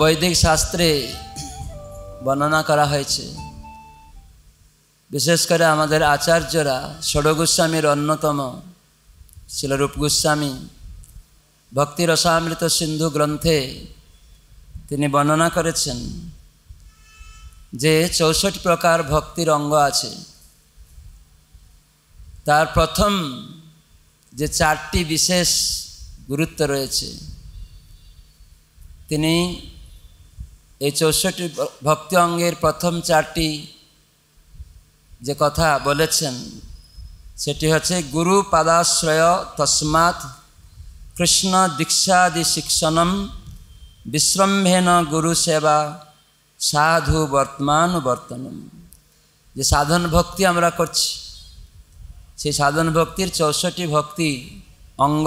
বৈদিক শাস্ত্রে বর্ণনা করা হয়েছে বিশেষ করে আমাদের আচার্যরা ষড়গোস্বামীর অন্যতম ছিল রূপ গোস্বামী ভক্তি রসামৃত সিন্ধু গ্রন্থে তিনি বর্ণনা করেছেন যে চৌষট্টি প্রকার ভক্তির অঙ্গ আছে তার প্রথম যে চারটি বিশেষ গুরুত্ব রয়েছে তিনি এই চৌষট্টি ভক্তি অঙ্গের প্রথম চারটি যে কথা বলেছেন সেটি হচ্ছে গুরু পাদাশ্রয় তসমাৎ কৃষ্ণ দীক্ষাদি শিক্ষণম বিশ্রম্ভেন গুরু সেবা সাধু বর্তমানুবর্তনম যে সাধন ভক্তি আমরা করছি সেই সাধন ভক্তির চৌষট্টি ভক্তি অঙ্গ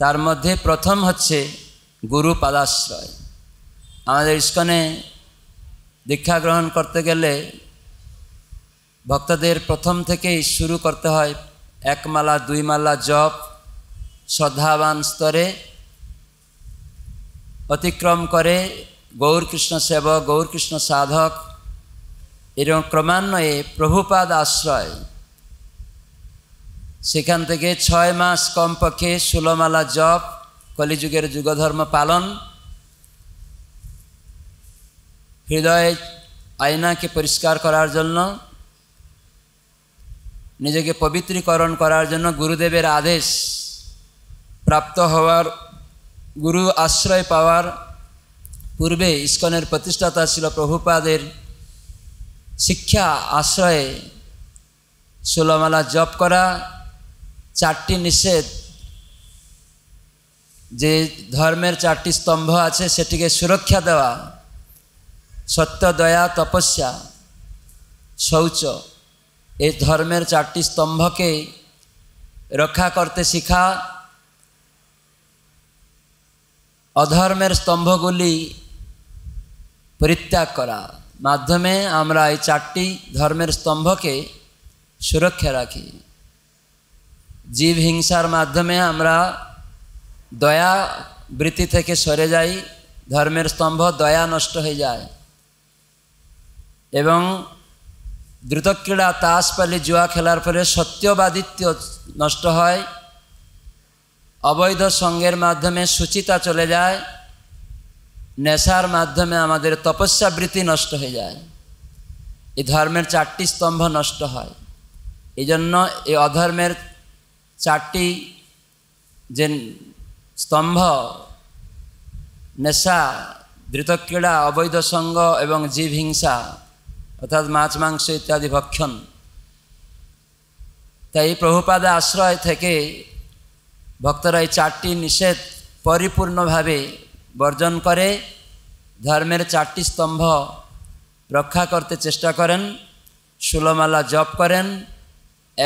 তার মধ্যে প্রথম হচ্ছে গুরু পাদাশ্রয় আমাদের ইস্কনে দীক্ষা গ্রহণ করতে গেলে ভক্তদের প্রথম থেকেই শুরু করতে হয় এক মালা দুই মালা জপ শ্রদ্ধাবান স্তরে অতিক্রম করে গৌরকৃষ্ণ সেবক গৌরকৃষ্ণ সাধক এবং ক্রমান্বয়ে প্রভুপাদ আশ্রয় সেখান থেকে ছয় মাস কমপক্ষে ষোলোমালা জপ কলিযুগের যুগধর্ম পালন হৃদয়ে আয়নাকে পরিষ্কার করার জন্য নিজেকে পবিত্রীকরণ করার জন্য গুরুদেবের আদেশ প্রাপ্ত হওয়ার গুরু আশ্রয় পাওয়ার পূর্বে ইস্কনের প্রতিষ্ঠাতা ছিল প্রভুপাদের শিক্ষা আশ্রয়ে ষোলমালা জপ করা চারটি নিষেধ যে ধর্মের চারটি স্তম্ভ আছে সেটিকে সুরক্ষা দেওয়া সত্য দয়া তপস্যা শৌচ এই ধর্মের চারটি স্তম্ভকে রক্ষা করতে শিখা অধর্মের স্তম্ভগুলি পরিত্যাগ করা মাধ্যমে আমরা এই চারটি ধর্মের স্তম্ভকে সুরক্ষা রাখি জীব হিংসার মাধ্যমে আমরা দয়া বৃত্তি থেকে সরে যাই ধর্মের স্তম্ভ দয়া নষ্ট হয়ে যায় এবং দ্রুতক্রীড়া তাস পালি জুয়া খেলার ফলে সত্যবাদিত্য নষ্ট হয় অবৈধ সঙ্গের মাধ্যমে সুচিতা চলে যায় নেশার মাধ্যমে আমাদের তপস্যাবৃত্তি নষ্ট হয়ে যায় এই ধর্মের চারটি স্তম্ভ নষ্ট হয় এই জন্য এই অধর্মের চারটি যে স্তম্ভ নেশা দ্রুতক্রীড়া অবৈধ সঙ্গ এবং জীব হিংসা অর্থাৎ মাছ মাংস ইত্যাদি ভক্ষণ তাই প্রভুপাদা আশ্রয় থেকে ভক্তরা এই চারটি নিষেধ পরিপূর্ণভাবে বর্জন করে ধর্মের চারটি স্তম্ভ রক্ষা করতে চেষ্টা করেন সুলমালা জপ করেন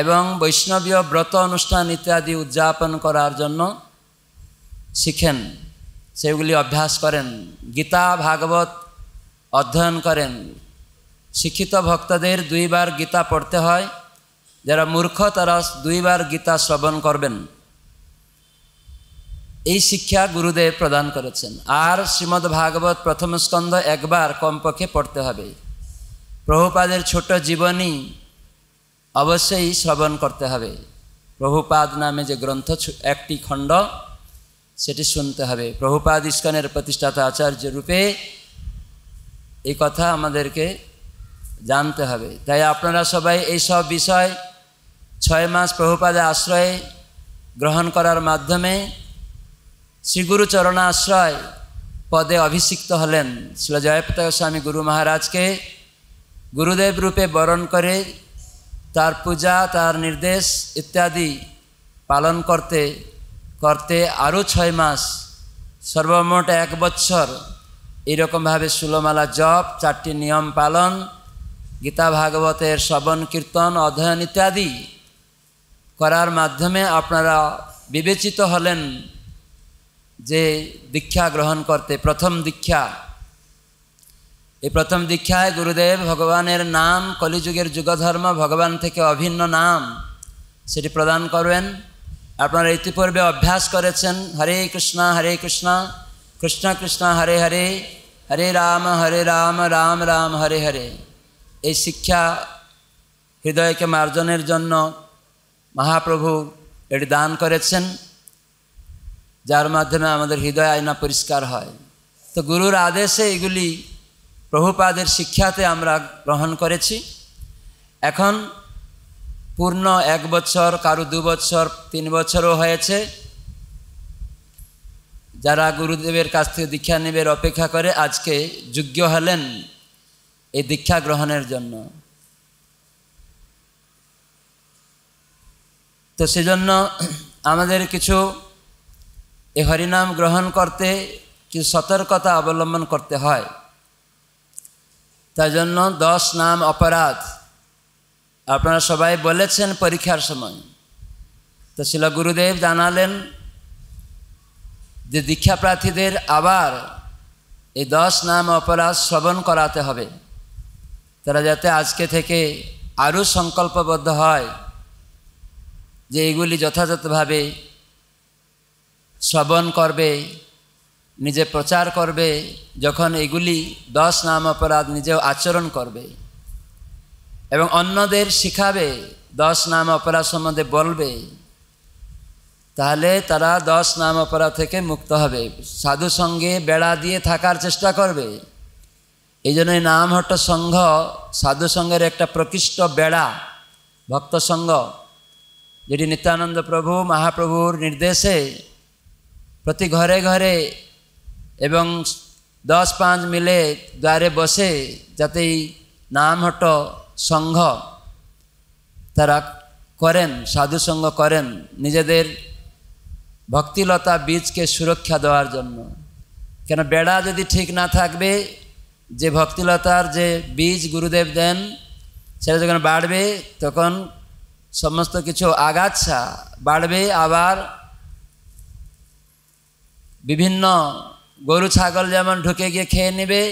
এবং বৈষ্ণবীয় ব্রত অনুষ্ঠান ইত্যাদি উদযাপন করার জন্য শিখেন সেগুলি অভ্যাস করেন গীতা ভাগবত অধ্যয়ন করেন শিক্ষিত ভক্তদের দুইবার গীতা পড়তে হয় যারা মূর্খ তারা দুইবার গীতা শ্রবণ করবেন এই শিক্ষা গুরুদেব প্রদান করেছেন আর শ্রীমদ্ ভাগবত প্রথম স্কন্ধ একবার কমপক্ষে পড়তে হবে প্রভুপাদের ছোট জীবনী অবশ্যই শ্রবণ করতে হবে প্রভুপাদ নামে যে গ্রন্থ একটি খণ্ড সেটি শুনতে হবে প্রভুপাদ ইস্কনের প্রতিষ্ঠাতা আচার্য রূপে এই কথা আমাদেরকে জানতে হবে তাই আপনারা সবাই এইসব বিষয় ছয় মাস প্রভুপাদে আশ্রয়ে গ্রহণ করার মাধ্যমে শ্রীগুরু চরণাশ্রয় পদে অভিষিক্ত হলেন শ্রী জয়প্রতা স্বামী গুরু মহারাজকে গুরুদেব রূপে বরণ করে তার পূজা তার নির্দেশ ইত্যাদি পালন করতে করতে আরও ছয় মাস সর্বমোট এক বছর এইরকমভাবে সুলমালা জপ চারটি নিয়ম পালন গীতা ভাগবতের শ্রবণ কীর্তন অধ্যয়ন ইত্যাদি করার মাধ্যমে আপনারা বিবেচিত হলেন যে দীক্ষা গ্রহণ করতে প্রথম দীক্ষা এই প্রথম দীক্ষায় গুরুদেব ভগবানের নাম কলিযুগের যুগধর্ম ভগবান থেকে অভিন্ন নাম সেটি প্রদান করবেন আপনারা ইতিপূর্বে অভ্যাস করেছেন হরে কৃষ্ণ হরে কৃষ্ণ কৃষ্ণ কৃষ্ণ হরে হরে হরে রাম হরে রাম রাম রাম হরে হরে এই শিক্ষা হৃদয়কে মার্জনের জন্য মহাপ্রভু এটি দান করেছেন যার মাধ্যমে আমাদের হৃদয় আয়না পরিষ্কার হয় তো গুরুর আদেশে এগুলি প্রভুপাদের শিক্ষাতে আমরা গ্রহণ করেছি এখন পূর্ণ এক বছর কারু দু বছর তিন বছরও হয়েছে যারা গুরুদেবের কাছ থেকে দীক্ষা নেবের অপেক্ষা করে আজকে যোগ্য হলেন এই দীক্ষা গ্রহণের জন্য তো সেজন্য আমাদের কিছু এ হরিনাম গ্রহণ করতে কিছু সতর্কতা অবলম্বন করতে হয় তার জন্য দশ নাম অপরাধ আপনারা সবাই বলেছেন পরীক্ষার সময় তো শিল গুরুদেব জানালেন যে দীক্ষা প্রার্থীদের আবার এই দশ নাম অপরাধ শ্রবণ করাতে হবে তারা যাতে আজকে থেকে আরও সংকল্পবদ্ধ হয় যে এগুলি যথাযথভাবে শ্রবণ করবে নিজে প্রচার করবে যখন এগুলি দশ নাম অপরাধ নিজেও আচরণ করবে এবং অন্যদের শিখাবে দশ নাম অপরাধ সম্বন্ধে বলবে তাহলে তারা দশ নাম অপরাধ থেকে মুক্ত হবে সাধু সঙ্গে বেড়া দিয়ে থাকার চেষ্টা করবে এই জন্য হট সংঘ সাধু সংঘের একটা প্রকৃষ্ট বেড়া ভক্ত সংঘ যেটি নিত্যানন্দ প্রভু মহাপ্রভুর নির্দেশে প্রতি ঘরে ঘরে এবং দশ পাঁচ মিলে দ্বারে বসে যাতে এই নামহট্ট সংঘ তারা করেন সাধু সংঘ করেন নিজেদের ভক্তিলতা বীজকে সুরক্ষা দেওয়ার জন্য কেন বেড়া যদি ঠিক না থাকবে যে ভক্তিলতার যে বীজ গুরুদেব দেন সেটা যখন বাড়বে তখন সমস্ত কিছু আগাছা বাড়বে আবার বিভিন্ন গরু ছাগল যেমন ঢুকে গিয়ে খেয়ে নেবে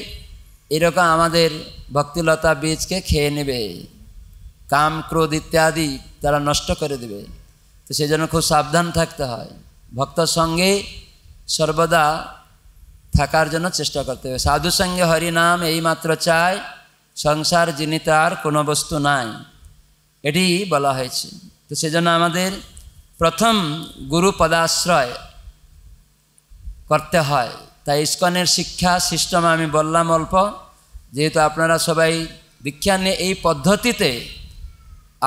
এরকম আমাদের ভক্তিলতা বীজকে খেয়ে নেবে কাম ক্রোধ ইত্যাদি তারা নষ্ট করে দেবে তো সেই জন্য খুব সাবধান থাকতে হয় ভক্ত সঙ্গে সর্বদা থাকার জন্য চেষ্টা করতে হবে সাধুসঙ্গে হরিনাম এইমাত্র চাই সংসার যিনি তার কোনো বস্তু নাই এটি বলা হয়েছে তো সেজন্য আমাদের প্রথম গুরু পদাশ্রয় করতে হয় তাই ইস্কনের শিক্ষা সিস্টেম আমি বললাম অল্প যেহেতু আপনারা সবাই দীক্ষা নিয়ে এই পদ্ধতিতে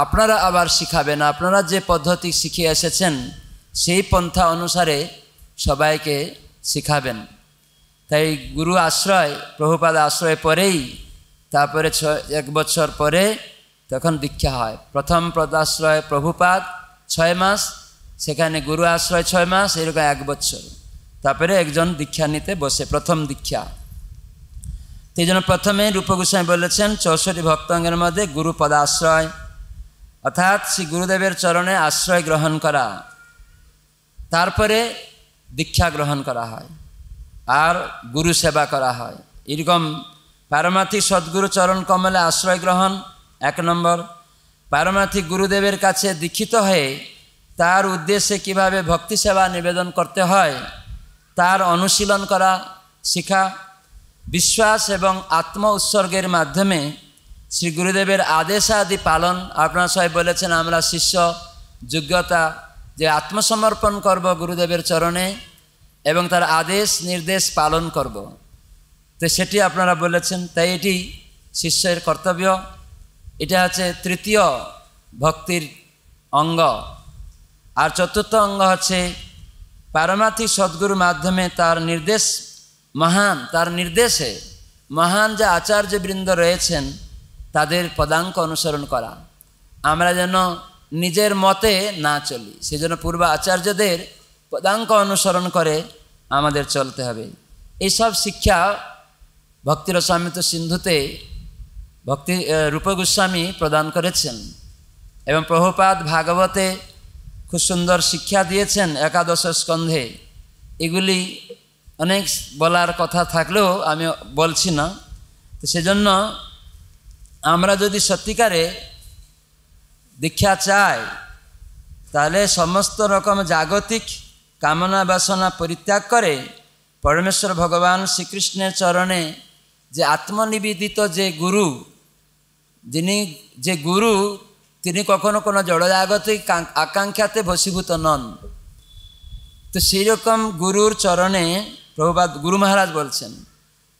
আপনারা আবার শিখাবেন আপনারা যে পদ্ধতি শিখে এসেছেন সেই পন্থা অনুসারে সবাইকে শিখাবেন তাই গুরু আশ্রয় প্রভুপাদ আশ্রয় পরেই তারপরে ছ এক বছর পরে তখন দীক্ষা হয় প্রথম পদাশ্রয় প্রভুপাদ ছয় মাস সেখানে গুরু আশ্রয় ছয় মাস এরকম এক বছর তারপরে একজন দীক্ষা নিতে বসে প্রথম দীক্ষা তো জন্য প্রথমে রূপগোস্বামী বলেছেন চৌষট্টি ভক্তঙ্গের মধ্যে গুরু পদাশ্রয় অর্থাৎ শ্রী গুরুদেবের চরণে আশ্রয় গ্রহণ করা তারপরে দীক্ষা গ্রহণ করা হয় আর গুরু সেবা করা হয় এরকম পারমার্থিক সদ্গুরু চরণ কমলে আশ্রয় গ্রহণ এক নম্বর পারমার্থিক গুরুদেবের কাছে দীক্ষিত হয়ে তার উদ্দেশ্যে কিভাবে ভক্তি সেবা নিবেদন করতে হয় তার অনুশীলন করা শিখা বিশ্বাস এবং আত্ম উৎসর্গের মাধ্যমে শ্রী গুরুদেবের আদেশ আদি পালন আপনার সাহেব বলেছেন আমরা শিষ্য যোগ্যতা যে আত্মসমর্পণ করব গুরুদেবের চরণে এবং তার আদেশ নির্দেশ পালন করব। তো সেটি আপনারা বলেছেন তাই এটি শিষ্যের কর্তব্য এটা হচ্ছে তৃতীয় ভক্তির অঙ্গ আর চতুর্থ অঙ্গ হচ্ছে পারমার্থিক সদ্গুরুর মাধ্যমে তার নির্দেশ মহান তার নির্দেশে মহান যে আচার্যবৃন্দ রয়েছেন তাদের পদাঙ্ক অনুসরণ করা আমরা যেন নিজের মতে না চলি সেজন্য পূর্ব আচার্যদের পদাঙ্ক অনুসরণ করে আমাদের চলতে হবে এইসব শিক্ষা ভক্তির স্বামিত সিন্ধুতে ভক্তি রূপ গোস্বামী প্রদান করেছেন এবং প্রভুপাত ভাগবতে খুব সুন্দর শিক্ষা দিয়েছেন একাদশ স্কন্ধে এগুলি অনেক বলার কথা থাকলেও আমি বলছি না তো সেজন্য আমরা যদি সত্যিকারে দীক্ষা চাই তাহলে সমস্ত রকম জাগতিক কামনা বাসনা পরিত্যাগ করে পরমেশ্বর ভগবান শ্রীকৃষ্ণের চরণে যে আত্মনিবেদিত যে গুরু যিনি যে গুরু তিনি কখনো কোনো জড়জাগতিক আকাঙ্ক্ষাতে ভসীভূত নন তো সেই রকম গুরুর চরণে প্রভুবাদ গুরু মহারাজ বলছেন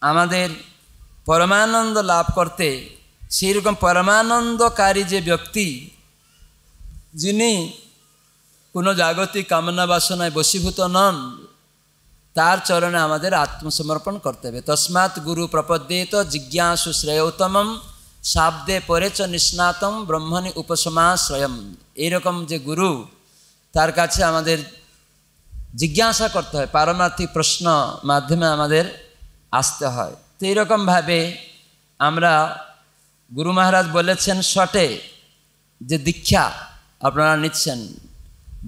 আমাদের পরমানন্দ লাভ করতে সেই রকম পরমানন্দকারী যে ব্যক্তি যিনি কোনো জাগতিক কামনা বাসনায় বসীভূত নন তার চরণে আমাদের আত্মসমর্পণ করতে হবে তসমাৎ গুরু প্রপদ্যেত জিজ্ঞাসু শ্রেয়োত্তমম শাব্দে পরেচ নিষ্ণাতম ব্রহ্মণি উপসমাশ্রয়ম এইরকম যে গুরু তার কাছে আমাদের জিজ্ঞাসা করতে হয় পারমার্থিক প্রশ্ন মাধ্যমে আমাদের আসতে হয় তো এইরকমভাবে আমরা গুরু মহারাজ বলেছেন শটে যে দীক্ষা আপনারা নিচ্ছেন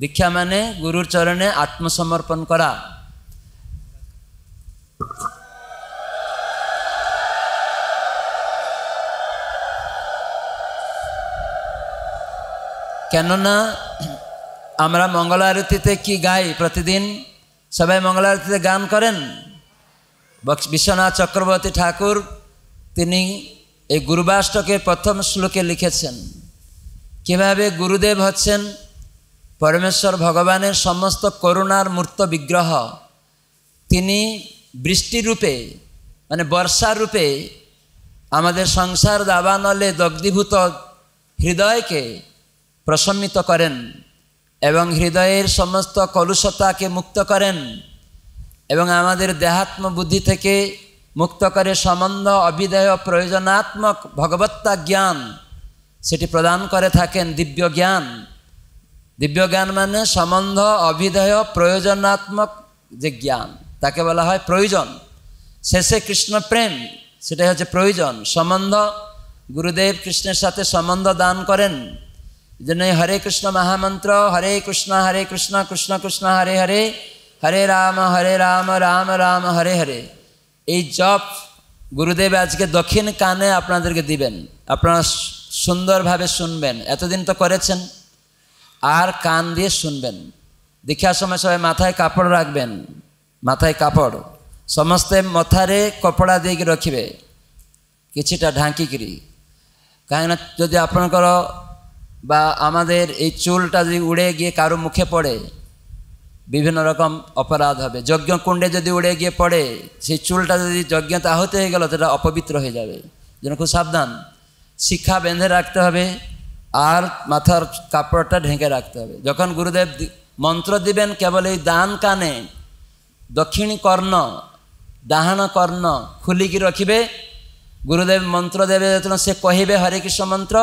দীক্ষা মানে গুরুর চরণে আত্মসমর্পণ করা কেননা আমরা মঙ্গল কি গাই প্রতিদিন সবাই মঙ্গল আরতিতে গান করেন বিশ্বনাথ চক্রবর্তী ঠাকুর তিনি এই গুরুবাষ্টকের প্রথম শ্লোকে লিখেছেন কিভাবে গুরুদেব হচ্ছেন পরমেশ্বর ভগবানের সমস্ত করুণার মূর্ত বিগ্রহ তিনি বৃষ্টি রূপে মানে বর্ষারূপে আমাদের সংসার দাবানলে দগ্ধীভূত হৃদয়কে প্রশমিত করেন এবং হৃদয়ের সমস্ত কলুষতাকে মুক্ত করেন এবং আমাদের দেহাত্ম বুদ্ধি থেকে মুক্ত করে সম্বন্ধ অবিধেয় প্রয়োজনাত্মক ভগবত্তা জ্ঞান সেটি প্রদান করে থাকেন দিব্য জ্ঞান দিব্যজ্ঞান মানে সম্বন্ধ অভিধেয় প্রয়োজনাত্মক যে জ্ঞান তাকে বলা হয় প্রয়োজন শেষে কৃষ্ণ প্রেম সেটাই হচ্ছে প্রয়োজন সম্বন্ধ গুরুদেব কৃষ্ণের সাথে সম্বন্ধ দান করেন জন্যই হরে কৃষ্ণ মহামন্ত্র হরে কৃষ্ণ হরে কৃষ্ণ কৃষ্ণ কৃষ্ণ হরে হরে হরে রাম হরে রাম রাম রাম হরে হরে এই জপ গুরুদেব আজকে দক্ষিণ কানে আপনাদেরকে দিবেন আপনারা সুন্দরভাবে শুনবেন এতদিন তো করেছেন আর কান দিয়ে শুনবেন দীক্ষার সময় সবাই মাথায় কাপড় রাখবেন মাথায় কাপড় ସମସ୍ତେ ମଥାରେ କପଡ଼ା ଦେଇକି ରଖିବେ କିଛିଟା ଢାଙ୍କିକିରି କାହିଁକିନା যদি আপনার বা আমাদের এই চুলটা যদি উড়ে গিয়ে কারো মুখে পড়ে বিভিন্ন রকম অপরাধ হবে যজ্ঞ কুণ্ডে যদি উড়ে গিয়ে পড়ে সেই চুলটা যদি যজ্ঞতে আহত হয়ে গেল সেটা অপবিত্র হয়ে যাবে যেন খুব সাবধান শিক্ষা বেঁধে রাখতে হবে আর মাথার কাপড়টা ঢেকে রাখতে হবে যখন গুরুদেব মন্ত্র দিবেন কেবল এই দান কানে দক্ষিণ কর্ণ ডাহান কর্ণ খুলিকি রখিবে গুরুদেব মন্ত্র দেবে যখন সে কহিবে হরে কৃষ্ণ মন্ত্র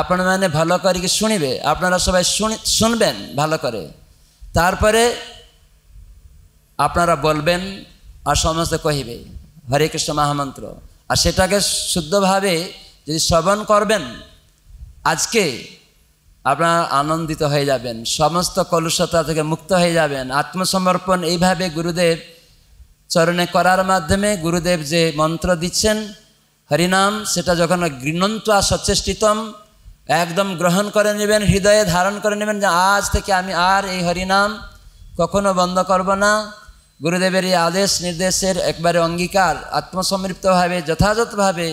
আপনার ভালো কি শুনিবে আপনারা সবাই শুনবেন ভালো করে তারপরে আপনারা বলবেন আর সমস্ত কহিবে হরে কৃষ্ণ মহামন্ত্র আর সেটাকে শুদ্ধভাবে যদি শ্রবণ করবেন আজকে আপনারা আনন্দিত হয়ে যাবেন সমস্ত কলুষতা থেকে মুক্ত হয়ে যাবেন আত্মসমর্পণ এইভাবে গুরুদেব চরণে করার মাধ্যমে গুরুদেব যে মন্ত্র দিচ্ছেন হরিনাম সেটা যখন গৃণন্তা সচেষ্টিতম একদম গ্রহণ করে নেবেন হৃদয়ে ধারণ করে নেবেন যে আজ থেকে আমি আর এই হরিনাম কখনো বন্ধ করব না গুরুদেবের এই আদেশ নির্দেশের একবারে অঙ্গীকার আত্মসমৃপ্তভাবে যথাযথভাবে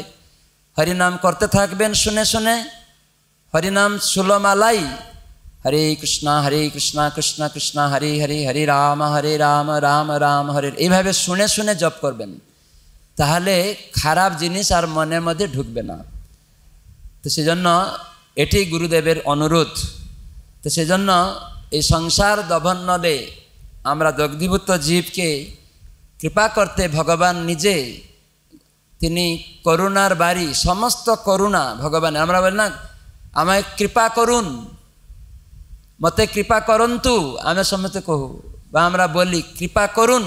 হরিনাম করতে থাকবেন শুনে শুনে হরিনাম সুলমালাই হরে কৃষ্ণ হরে কৃষ্ণ কৃষ্ণ কৃষ্ণ হরে হরে হরে রাম হরে রাম রাম রাম হরে এইভাবে শুনে শুনে জপ করবেন তাহলে খারাপ জিনিস আর মনের মধ্যে ঢুকবে না তো সেজন্য এটি গুরুদেবের অনুরোধ তো সেজন্য এই সংসার দভন্নলে আমরা দগ্ধীভূত জীবকে কৃপা করতে ভগবান নিজে তিনি করুণার বাড়ি সমস্ত করুণা ভগবান আমরা বলি না আমায় কৃপা করুন মতে কৃপা করন্তু আমি সমস্তে কহু বা আমরা বলি কৃপা করুন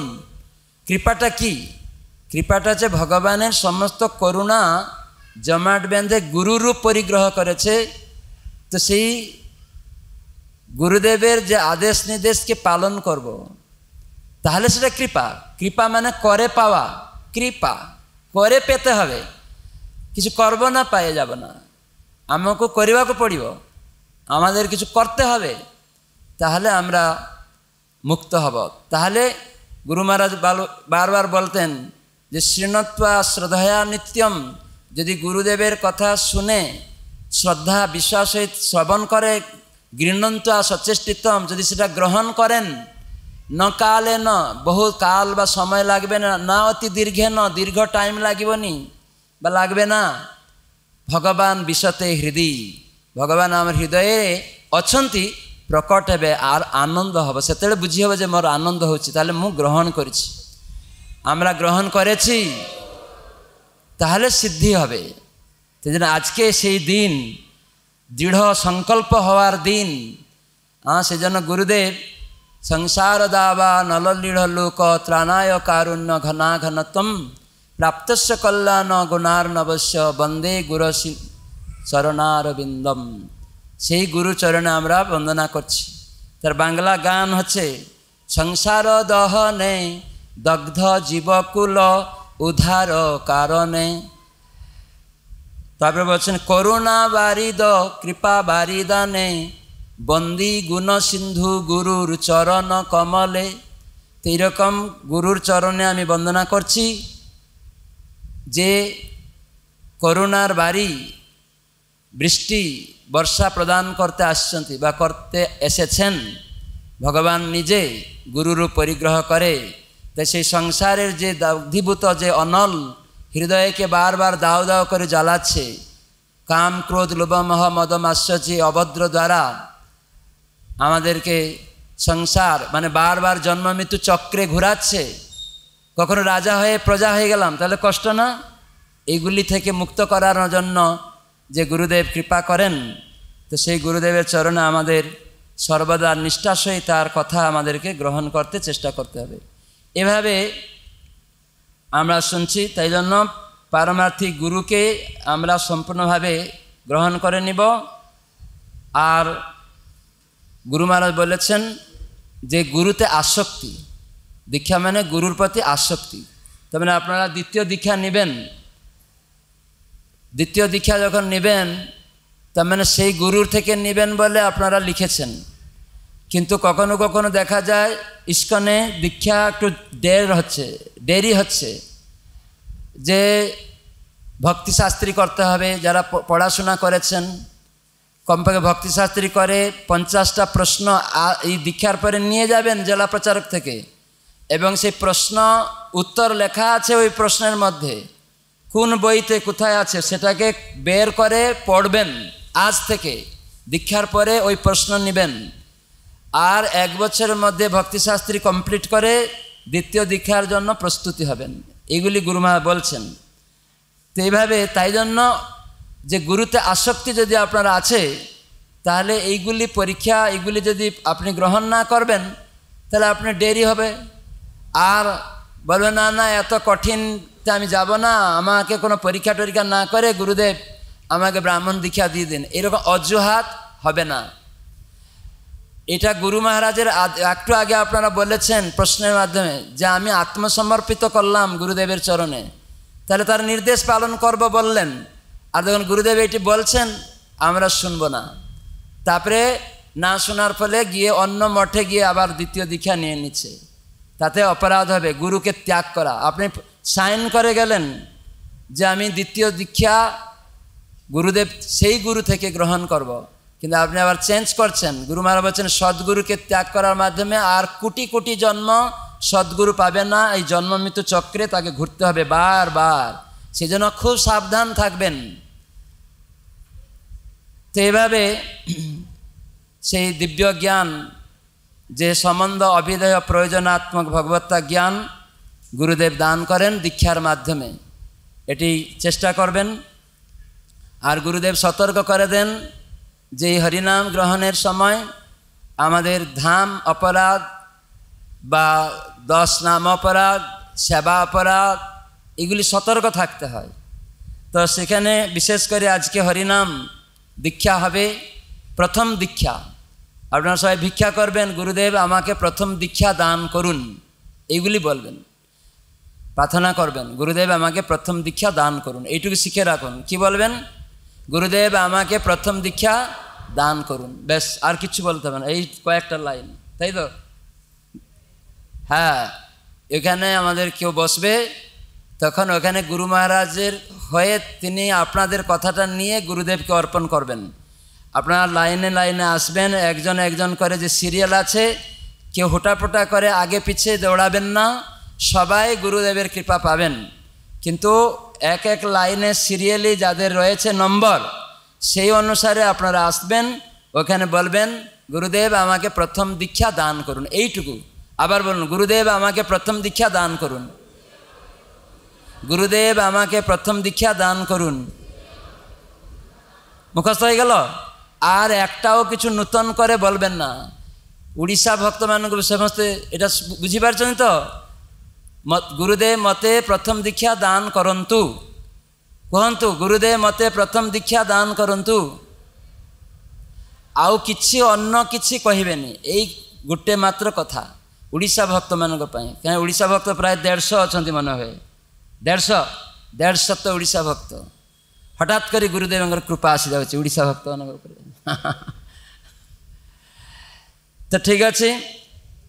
কৃপাটা কি কৃপাটা যে ভগবানের সমস্ত করুণা জমাট বেঁধে গুরুরূপ পরিগ্রহ করেছে তো সেই গুরুদেবের যে আদেশ নির্দেশকে পালন করব। তাহলে সেটা কৃপা কৃপা মানে করে পাওয়া কৃপা করে পেতে হবে কিছু করব না পায়ে যাব না আমাকে করিবাকে পড়িব আমাদের কিছু করতে হবে তাহলে আমরা মুক্ত হব তাহলে গুরু মহারাজ বারবার বলতেন যে শ্রীণত্বা শ্রদ্ধা নিত্যম যদি গুরুদেবের কথা শুনে শ্রদ্ধা বিশ্বাস শ্রবণ করে গৃহন্তা সচেষ্টিতম যদি সেটা গ্রহণ করেন ন কালে ন বহু কাল বা সময় লাগবে না না অতি দীর্ঘে ন দীর্ঘ টাইম লাগবনি বা লাগবে না ଭଗବାନ ବିଶତେ ହୃଦି ଭଗବାନ ଆମ ହୃଦୟରେ ଅଛନ୍ତି ପ୍ରକଟ ହେବେ ଆର୍ ଆନନ୍ଦ ହେବ ସେତେବେଳେ ବୁଝିହେବ ଯେ ମୋର ଆନନ୍ଦ ହେଉଛି ତାହେଲେ ମୁଁ ଗ୍ରହଣ କରିଛି ଆମରା ଗ୍ରହଣ କରିଛି ତାହେଲେ ସିଦ୍ଧି ହେବେ ତେଣୁ ଆଜକେ ସେଇ ଦିନ ଦୃଢ଼ ସଂକଳ୍ପ ହେବାର ଦିନ ହଁ ସେଜନ ଗୁରୁଦେବ ସଂସାର ଦାବା ନଲଲୀଢ଼ ଲୋକ ତ୍ରାଣାୟ କାରୁଣ୍ୟ ଘନା ଘନତ୍ଵ ପ୍ରାପ୍ତସ୍ୟ କଲ୍ୟାଣ ନବଶ୍ୟ ବନ୍ଦେ ଗୁରୁ ଚରଣାରବିନ୍ଦମ୍ ସେହି ଗୁରୁ ଚରଣ ଆମର ବନ୍ଦନା କରୁଛି ତାର ବାଙ୍ଗଲା ଗାନ ହଛେ ସଂସାର ଦହନେ ଦଗ୍ଧ ଜୀବ କୁଲ ଉଦ୍ଧାର କାରଣେ ତାପରେ ବସନ୍ତି କରୁଣା ବାରିଦ କୃପା ବାରିଦାନେ ବନ୍ଦୀ ଗୁଣ ସିନ୍ଧୁ ଗୁରୁର ଚରଣ କମଲେ ଏଇ ରକମ ଗୁରୁର ଚରଣେ ଆମେ ବନ୍ଦନା କରୁଛି যে করুণার বাড়ি বৃষ্টি বর্ষা প্রদান করতে আসছেন বা করতে এসেছেন ভগবান নিজে গুরুর পরিগ্রহ করে তাই সেই সংসারের যে দগ্ধীভূত যে অনল হৃদয়কে বারবার দাও দাও করে জ্বালাচ্ছে কাম ক্রোধ লোভমহ মদমাশ্চর্যী অভদ্র দ্বারা আমাদেরকে সংসার মানে বারবার জন্ম মৃত্যু চক্রে ঘুরাচ্ছে কখনো রাজা হয়ে প্রজা হয়ে গেলাম তাহলে কষ্ট না এইগুলি থেকে মুক্ত করার জন্য যে গুরুদেব কৃপা করেন তো সেই গুরুদেবের চরণে আমাদের সর্বদা নিষ্ঠার তার কথা আমাদেরকে গ্রহণ করতে চেষ্টা করতে হবে এভাবে আমরা শুনছি তাই জন্য পারমার্থিক গুরুকে আমরা সম্পূর্ণভাবে গ্রহণ করে নিব আর গুরু মহারাজ বলেছেন যে গুরুতে আসক্তি দীক্ষা মানে গুরুর প্রতি আসক্তি তার মানে আপনারা দ্বিতীয় দীক্ষা নেবেন দ্বিতীয় দীক্ষা যখন নেবেন তার মানে সেই গুরুর থেকে নেবেন বলে আপনারা লিখেছেন কিন্তু কখনো কখনো দেখা যায় ইস্কনে দীক্ষা একটু দের হচ্ছে দেরি হচ্ছে যে ভক্তিশাস্ত্রী করতে হবে যারা পড়াশোনা করেছেন কমপক্ষে ভক্তিশাস্ত্রী করে পঞ্চাশটা প্রশ্ন এই দীক্ষার পরে নিয়ে যাবেন জেলা প্রচারক থেকে এবং সেই প্রশ্ন উত্তর লেখা আছে ওই প্রশ্নের মধ্যে কোন বইতে কোথায় আছে সেটাকে বের করে পড়বেন আজ থেকে দীক্ষার পরে ওই প্রশ্ন নেবেন আর এক বছরের মধ্যে ভক্তিশাস্ত্রী কমপ্লিট করে দ্বিতীয় দীক্ষার জন্য প্রস্তুতি হবেন এগুলি গুরুমা বলছেন তো এইভাবে তাই জন্য যে গুরুতে আসক্তি যদি আপনার আছে তাহলে এইগুলি পরীক্ষা এগুলি যদি আপনি গ্রহণ না করবেন তাহলে আপনি দেরি হবে আর বলবে না না এত কঠিনতে আমি যাব না আমাকে কোনো পরীক্ষা টরীক্ষা না করে গুরুদেব আমাকে ব্রাহ্মণ দীক্ষা দিয়ে দিন এরকম অজুহাত হবে না এটা গুরু মহারাজের একটু আগে আপনারা বলেছেন প্রশ্নের মাধ্যমে যে আমি আত্মসমর্পিত করলাম গুরুদেবের চরণে তাহলে তার নির্দেশ পালন করব বললেন আর যখন গুরুদেব এটি বলছেন আমরা শুনব না তারপরে না শোনার ফলে গিয়ে অন্য মঠে গিয়ে আবার দ্বিতীয় দীক্ষা নিয়ে নিচ্ছে তাতে অপরাধ হবে গুরুকে ত্যাগ করা আপনি সাইন করে গেলেন যে আমি দ্বিতীয় দীক্ষা গুরুদেব সেই গুরু থেকে গ্রহণ করব। কিন্তু আপনি আবার চেঞ্জ করছেন গুরু মারা বলছেন সদ্গুরুকে ত্যাগ করার মাধ্যমে আর কোটি কোটি জন্ম সদ্গুরু পাবে না এই জন্ম মৃত্যু চক্রে তাকে ঘুরতে হবে বারবার সেজন্য খুব সাবধান থাকবেন তো এভাবে সেই দিব্য জ্ঞান যে সম্বন্ধ অভিধেয় প্রয়োজনাত্মক ভগবত্তা জ্ঞান গুরুদেব দান করেন দীক্ষার মাধ্যমে এটি চেষ্টা করবেন আর গুরুদেব সতর্ক করে দেন যে হরিনাম গ্রহণের সময় আমাদের ধাম অপরাধ বা দশ নাম অপরাধ সেবা অপরাধ এগুলি সতর্ক থাকতে হয় তো সেখানে বিশেষ করে আজকে হরিনাম দীক্ষা হবে প্রথম দীক্ষা আপনারা সবাই ভিক্ষা করবেন গুরুদেব আমাকে প্রথম দীক্ষা দান করুন এইগুলি বলবেন প্রার্থনা করবেন গুরুদেব আমাকে প্রথম দীক্ষা দান করুন এইটুকু শিখে রাখুন কি বলবেন গুরুদেব আমাকে প্রথম দীক্ষা দান করুন ব্যাস আর কিছু বলতে হবে না এই কয়েকটা লাইন তাই তো হ্যাঁ এখানে আমাদের কেউ বসবে তখন ওখানে গুরু মহারাজের হয়ে তিনি আপনাদের কথাটা নিয়ে গুরুদেবকে অর্পণ করবেন আপনারা লাইনে লাইনে আসবেন একজন একজন করে যে সিরিয়াল আছে কেউ হোটাপোটা করে আগে পিছিয়ে দৌড়াবেন না সবাই গুরুদেবের কৃপা পাবেন কিন্তু এক এক লাইনে সিরিয়ালই যাদের রয়েছে নম্বর সেই অনুসারে আপনারা আসবেন ওখানে বলবেন গুরুদেব আমাকে প্রথম দীক্ষা দান করুন এইটুকু আবার বলুন গুরুদেব আমাকে প্রথম দীক্ষা দান করুন গুরুদেব আমাকে প্রথম দীক্ষা দান করুন মুখস্থ হয়ে গেল আর একটাও কিছু নূতন করে বলবেন না ଓଡ଼ିଶା ଭକ୍ତମାନଙ୍କୁ ସମସ୍ତେ ଏଇଟା ବୁଝିପାରୁଛନ୍ତି ତ ଗୁରୁଦେବ ମୋତେ ପ୍ରଥମ ଦୀକ୍ଷା ଦାନ କରନ୍ତୁ କୁହନ୍ତୁ ଗୁରୁଦେବ ମୋତେ ପ୍ରଥମ ଦୀକ୍ଷା ଦାନ କରନ୍ତୁ ଆଉ କିଛି ଅନ୍ୟ କିଛି କହିବେନି ଏଇ ଗୋଟେ ମାତ୍ର କଥା ଓଡ଼ିଶା ଭକ୍ତମାନଙ୍କ ପାଇଁ କାହିଁକି ଓଡ଼ିଶା ଭକ୍ତ ପ୍ରାୟ ଦେଢ଼ଶହ ଅଛନ୍ତି ମନେ ହୁଏ ଦେଢ଼ଶହ ଦେଢ଼ଶହ ତ ଓଡ଼ିଶା ଭକ୍ତ ହଠାତ୍ କରି ଗୁରୁଦେବଙ୍କର କୃପା ଆସିଯାଉଛି ଓଡ଼ିଶା ଭକ୍ତମାନଙ୍କ ଉପରେ তা ঠিক আছে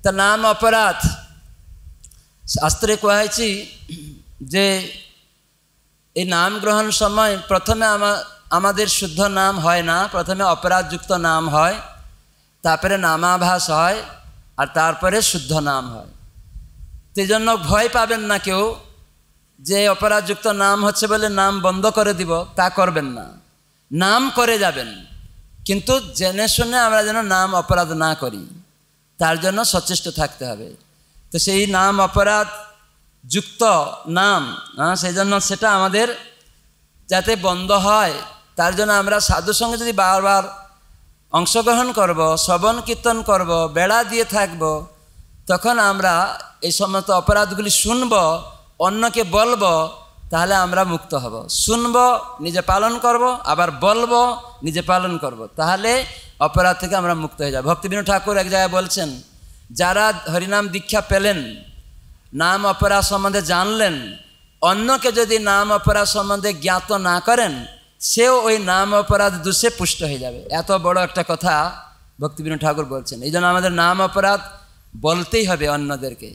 তা নাম অপরাধ শাস্ত্রে ଶାସ୍ତ୍ରରେ হয়েছি যে এই নাম গ্রহণ সময় প্রথমে আমাদের শুদ্ধ নাম হয় না প্রথমে অপরাধযুক্ত নাম হয় তারপরে নামাভাস হয় আর তারপরে শুদ্ধ নাম হয় সেই জন্য ভয় পাবেন না কেউ যে অপরাধযুক্ত নাম হচ্ছে বলে নাম বন্ধ করে দিব তা করবেন না নাম করে যাবেন কিন্তু জেনে শুনে আমরা যেন নাম অপরাধ না করি তার জন্য সচেষ্ট থাকতে হবে তো সেই নাম অপরাধ যুক্ত নাম সেই জন্য সেটা আমাদের যাতে বন্ধ হয় তার জন্য আমরা সাধু সঙ্গে যদি বারবার অংশগ্রহণ করব শ্রবণ কীর্তন করব বেড়া দিয়ে থাকব তখন আমরা এই সমস্ত অপরাধগুলি শুনব অন্যকে বলবো তাহলে আমরা মুক্ত হব শুনব নিজে পালন করব আবার বলবো নিজে পালন করব। তাহলে অপরাধ থেকে আমরা মুক্ত হয়ে যাব ভক্তিবিনু ঠাকুর এক জায়গায় বলছেন যারা হরিনাম দীক্ষা পেলেন নাম অপরাধ সম্বন্ধে জানলেন অন্যকে যদি নাম অপরাধ সম্বন্ধে জ্ঞাত না করেন সেও ওই নাম অপরাধ দোষে পুষ্ট হয়ে যাবে এত বড় একটা কথা ভক্তিবিনু ঠাকুর বলছেন এই জন্য আমাদের নাম অপরাধ বলতেই হবে অন্যদেরকে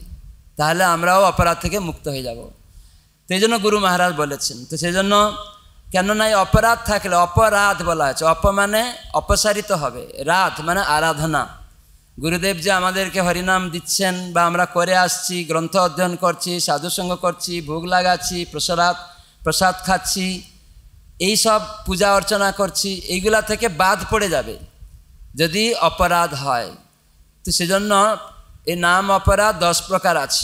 তাহলে আমরাও অপরাধ থেকে মুক্ত হয়ে যাব তো এই জন্য গুরু মহারাজ বলেছেন তো সেই জন্য কেননা এই অপরাধ থাকলে অপরাধ বলা হয়েছে অপ মানে অপসারিত হবে রাধ মানে আরাধনা গুরুদেব যে আমাদেরকে হরিনাম দিচ্ছেন বা আমরা করে আসছি গ্রন্থ অধ্যয়ন করছি সাধুসঙ্গ করছি ভোগ লাগাচ্ছি প্রসাদ প্রসাদ খাচ্ছি এই সব পূজা অর্চনা করছি এইগুলা থেকে বাদ পড়ে যাবে যদি অপরাধ হয় তো সেজন্য এই নাম অপরাধ দশ প্রকার আছে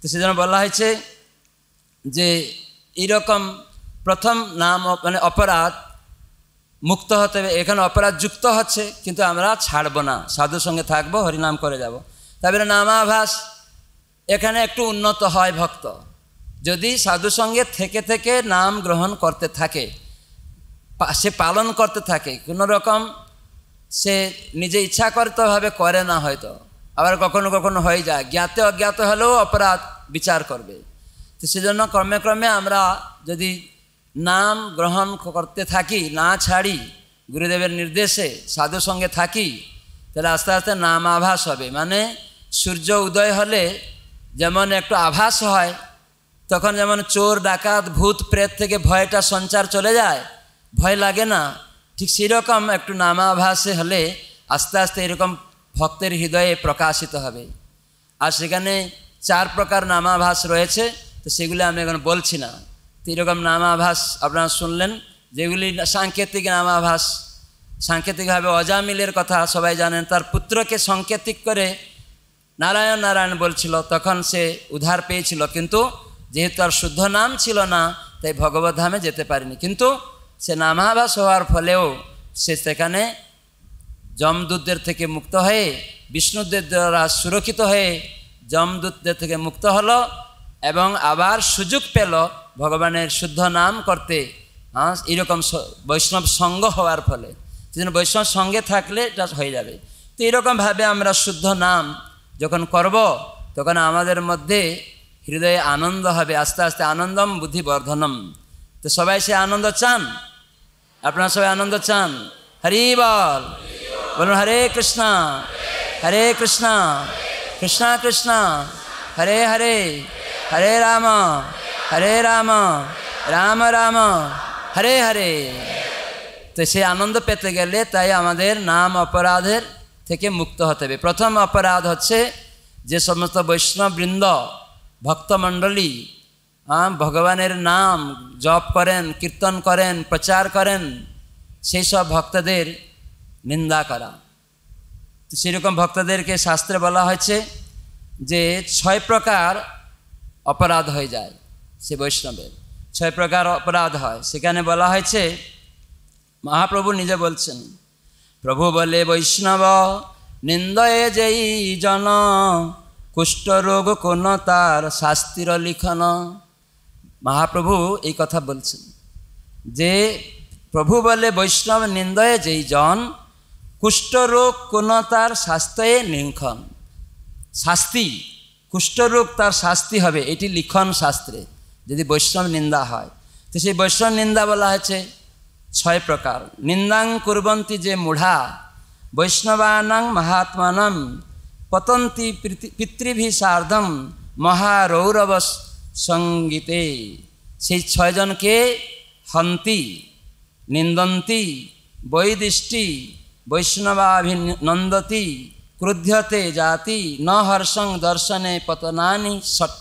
তো সেজন্য বলা হয়েছে যে এরকম প্রথম নাম মানে অপরাধ মুক্ত হতে হবে এখানে অপরাধ যুক্ত হচ্ছে কিন্তু আমরা ছাড়বো না সাধুর সঙ্গে থাকবো হরিনাম করে যাব। তারপরে নামাভাস এখানে একটু উন্নত হয় ভক্ত যদি সাধু সঙ্গে থেকে থেকে নাম গ্রহণ করতে থাকে সে পালন করতে থাকে কোনো রকম সে নিজে ইচ্ছাকৃতভাবে করে না হয়তো আবার কখনো কখনো হয়ে যায় জ্ঞাতে অজ্ঞাত হলেও অপরাধ বিচার করবে তো সেজন্য ক্রমে ক্রমে আমরা যদি নাম গ্রহণ করতে থাকি না ছাড়ি গুরুদেবের নির্দেশে সাধু সঙ্গে থাকি তাহলে আস্তে আস্তে নাম আভাস হবে মানে সূর্য উদয় হলে যেমন একটু আভাস হয় তখন যেমন চোর ডাকাত ভূত প্রেত থেকে ভয়টা সঞ্চার চলে যায় ভয় লাগে না ঠিক সেরকম একটু নামাভাসে হলে আস্তে আস্তে এরকম ভক্তের হৃদয়ে প্রকাশিত হবে আর সেখানে চার প্রকার নামাভাস রয়েছে তো সেগুলি আমি এখন বলছি না তো এরকম নামাভাস আপনারা শুনলেন যেগুলি সাংকেতিক নামাভাস সাংকেতিকভাবে অজামিলের কথা সবাই জানেন তার পুত্রকে সাংকেতিক করে নারায়ণ নারায়ণ বলছিল তখন সে উদ্ধার পেয়েছিল কিন্তু যেহেতু তার শুদ্ধ নাম ছিল না তাই ভগবত যেতে পারেনি কিন্তু সে নামাভাস হওয়ার ফলেও সে সেখানে যমদূতদের থেকে মুক্ত হয়ে বিষ্ণুদের দ্বারা সুরক্ষিত হয়ে যমদূতদের থেকে মুক্ত হলো এবং আবার সুযোগ পেল ভগবানের শুদ্ধ নাম করতে হ্যাঁ এরকম বৈষ্ণব সঙ্গ হওয়ার ফলে সেজন্য বৈষ্ণব সঙ্গে থাকলে এটা হয়ে যাবে তো এরকমভাবে আমরা শুদ্ধ নাম যখন করব তখন আমাদের মধ্যে হৃদয়ে আনন্দ হবে আস্তে আস্তে আনন্দম বুদ্ধি বর্ধনম তো সবাই সে আনন্দ চান আপনারা সবাই আনন্দ চান হরি বল বলুন হরে কৃষ্ণা হরে কৃষ্ণা কৃষ্ণা কৃষ্ণা হরে হরে হরে রাম হরে রাম রাম রাম হরে হরে তো সেই আনন্দ পেতে গেলে তাই আমাদের নাম অপরাধের থেকে মুক্ত হতে হবে প্রথম অপরাধ হচ্ছে যে সমস্ত বৈষ্ণববৃন্দ ভক্তমণ্ডলী ভগবানের নাম জপ করেন কীর্তন করেন প্রচার করেন সেই সব ভক্তদের নিন্দা করা সেরকম ভক্তদেরকে শাস্ত্রে বলা হয়েছে যে ছয় প্রকার অপরাধ হয়ে যায় সে বৈষ্ণবের ছয় প্রকার অপরাধ হয় সেখানে বলা হয়েছে মহাপ্রভু নিজে বলছেন প্রভু বলে বৈষ্ণব নিন্দয়ে যেই জন কুষ্ঠরোগ কোন তার শাস্তির লিখন মহাপ্রভু এই কথা বলছেন যে প্রভু বলে বৈষ্ণব নিন্দয়ে যেই জন কুষ্ঠরোগ কোন তার শাস্ত্রে লিখন শাস্তি কুষ্ঠরোগ তার শাস্তি হবে এটি লিখন শাস্ত্রে যদি বৈষ্ণব নিন্দা হয় তো সেই বৈষ্ণব নিন্দা বলা হয়েছে ছয় প্রকার নিন্দাং কুরবন্তি যে মুঢ়া বৈষ্ণবানাং মহাত্মানম পতন্তি পিতৃভি সার্ধম মহারৌরব সঙ্গীতে সেই ছয়জনকে হন্তি নিন্দন্তি বৈদিষ্টি বৈষ্ণবাভিনন্দতি ক্রুধ্যতে জাতি ন হর্ষং দর্শনে পতনানি ষট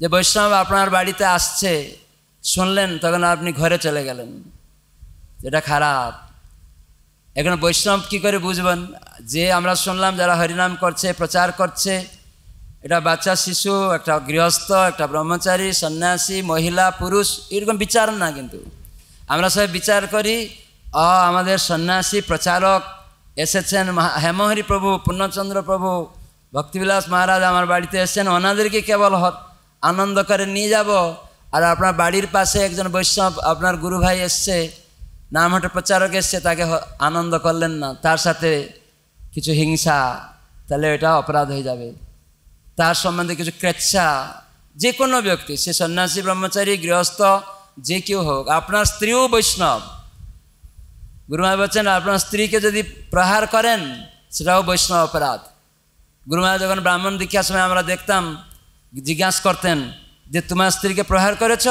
যে বৈষ্ণব আপনার বাড়িতে আসছে শুনলেন তখন আপনি ঘরে চলে গেলেন এটা খারাপ এখন বৈষ্ণব কি করে বুঝবেন যে আমরা শুনলাম যারা হরিনাম করছে প্রচার করছে এটা বাচ্চা শিশু একটা গৃহস্থ একটা ব্রহ্মচারী সন্ন্যাসী মহিলা পুরুষ এরকম বিচার না কিন্তু আমরা সবাই বিচার করি অ আমাদের সন্ন্যাসী প্রচারক এসেছেন হেমহরি প্রভু পূর্ণচন্দ্র প্রভু ভক্তিবিলাস মহারাজ আমার বাড়িতে এসেছেন ওনাদেরকে কেবল আনন্দ করে নিয়ে যাব আর আপনার বাড়ির পাশে একজন বৈষ্ণব আপনার গুরু ভাই এসছে নামহাটে প্রচারক এসছে তাকে আনন্দ করলেন না তার সাথে কিছু হিংসা তাহলে এটা অপরাধ হয়ে যাবে তার সম্বন্ধে কিছু ক্রেচ্ছা যে কোনো ব্যক্তি সে সন্ন্যাসী ব্রহ্মচারী গৃহস্থ যে কেউ হোক আপনার স্ত্রীও বৈষ্ণব গুরুমা বলছেন আপনার স্ত্রীকে যদি প্রহার করেন সেটাও বৈষ্ণব অপরাধ গুরুমা যখন ব্রাহ্মণ দীক্ষার সময় আমরা দেখতাম জিজ্ঞাসা করতেন যে তোমার স্ত্রীকে প্রহার করেছ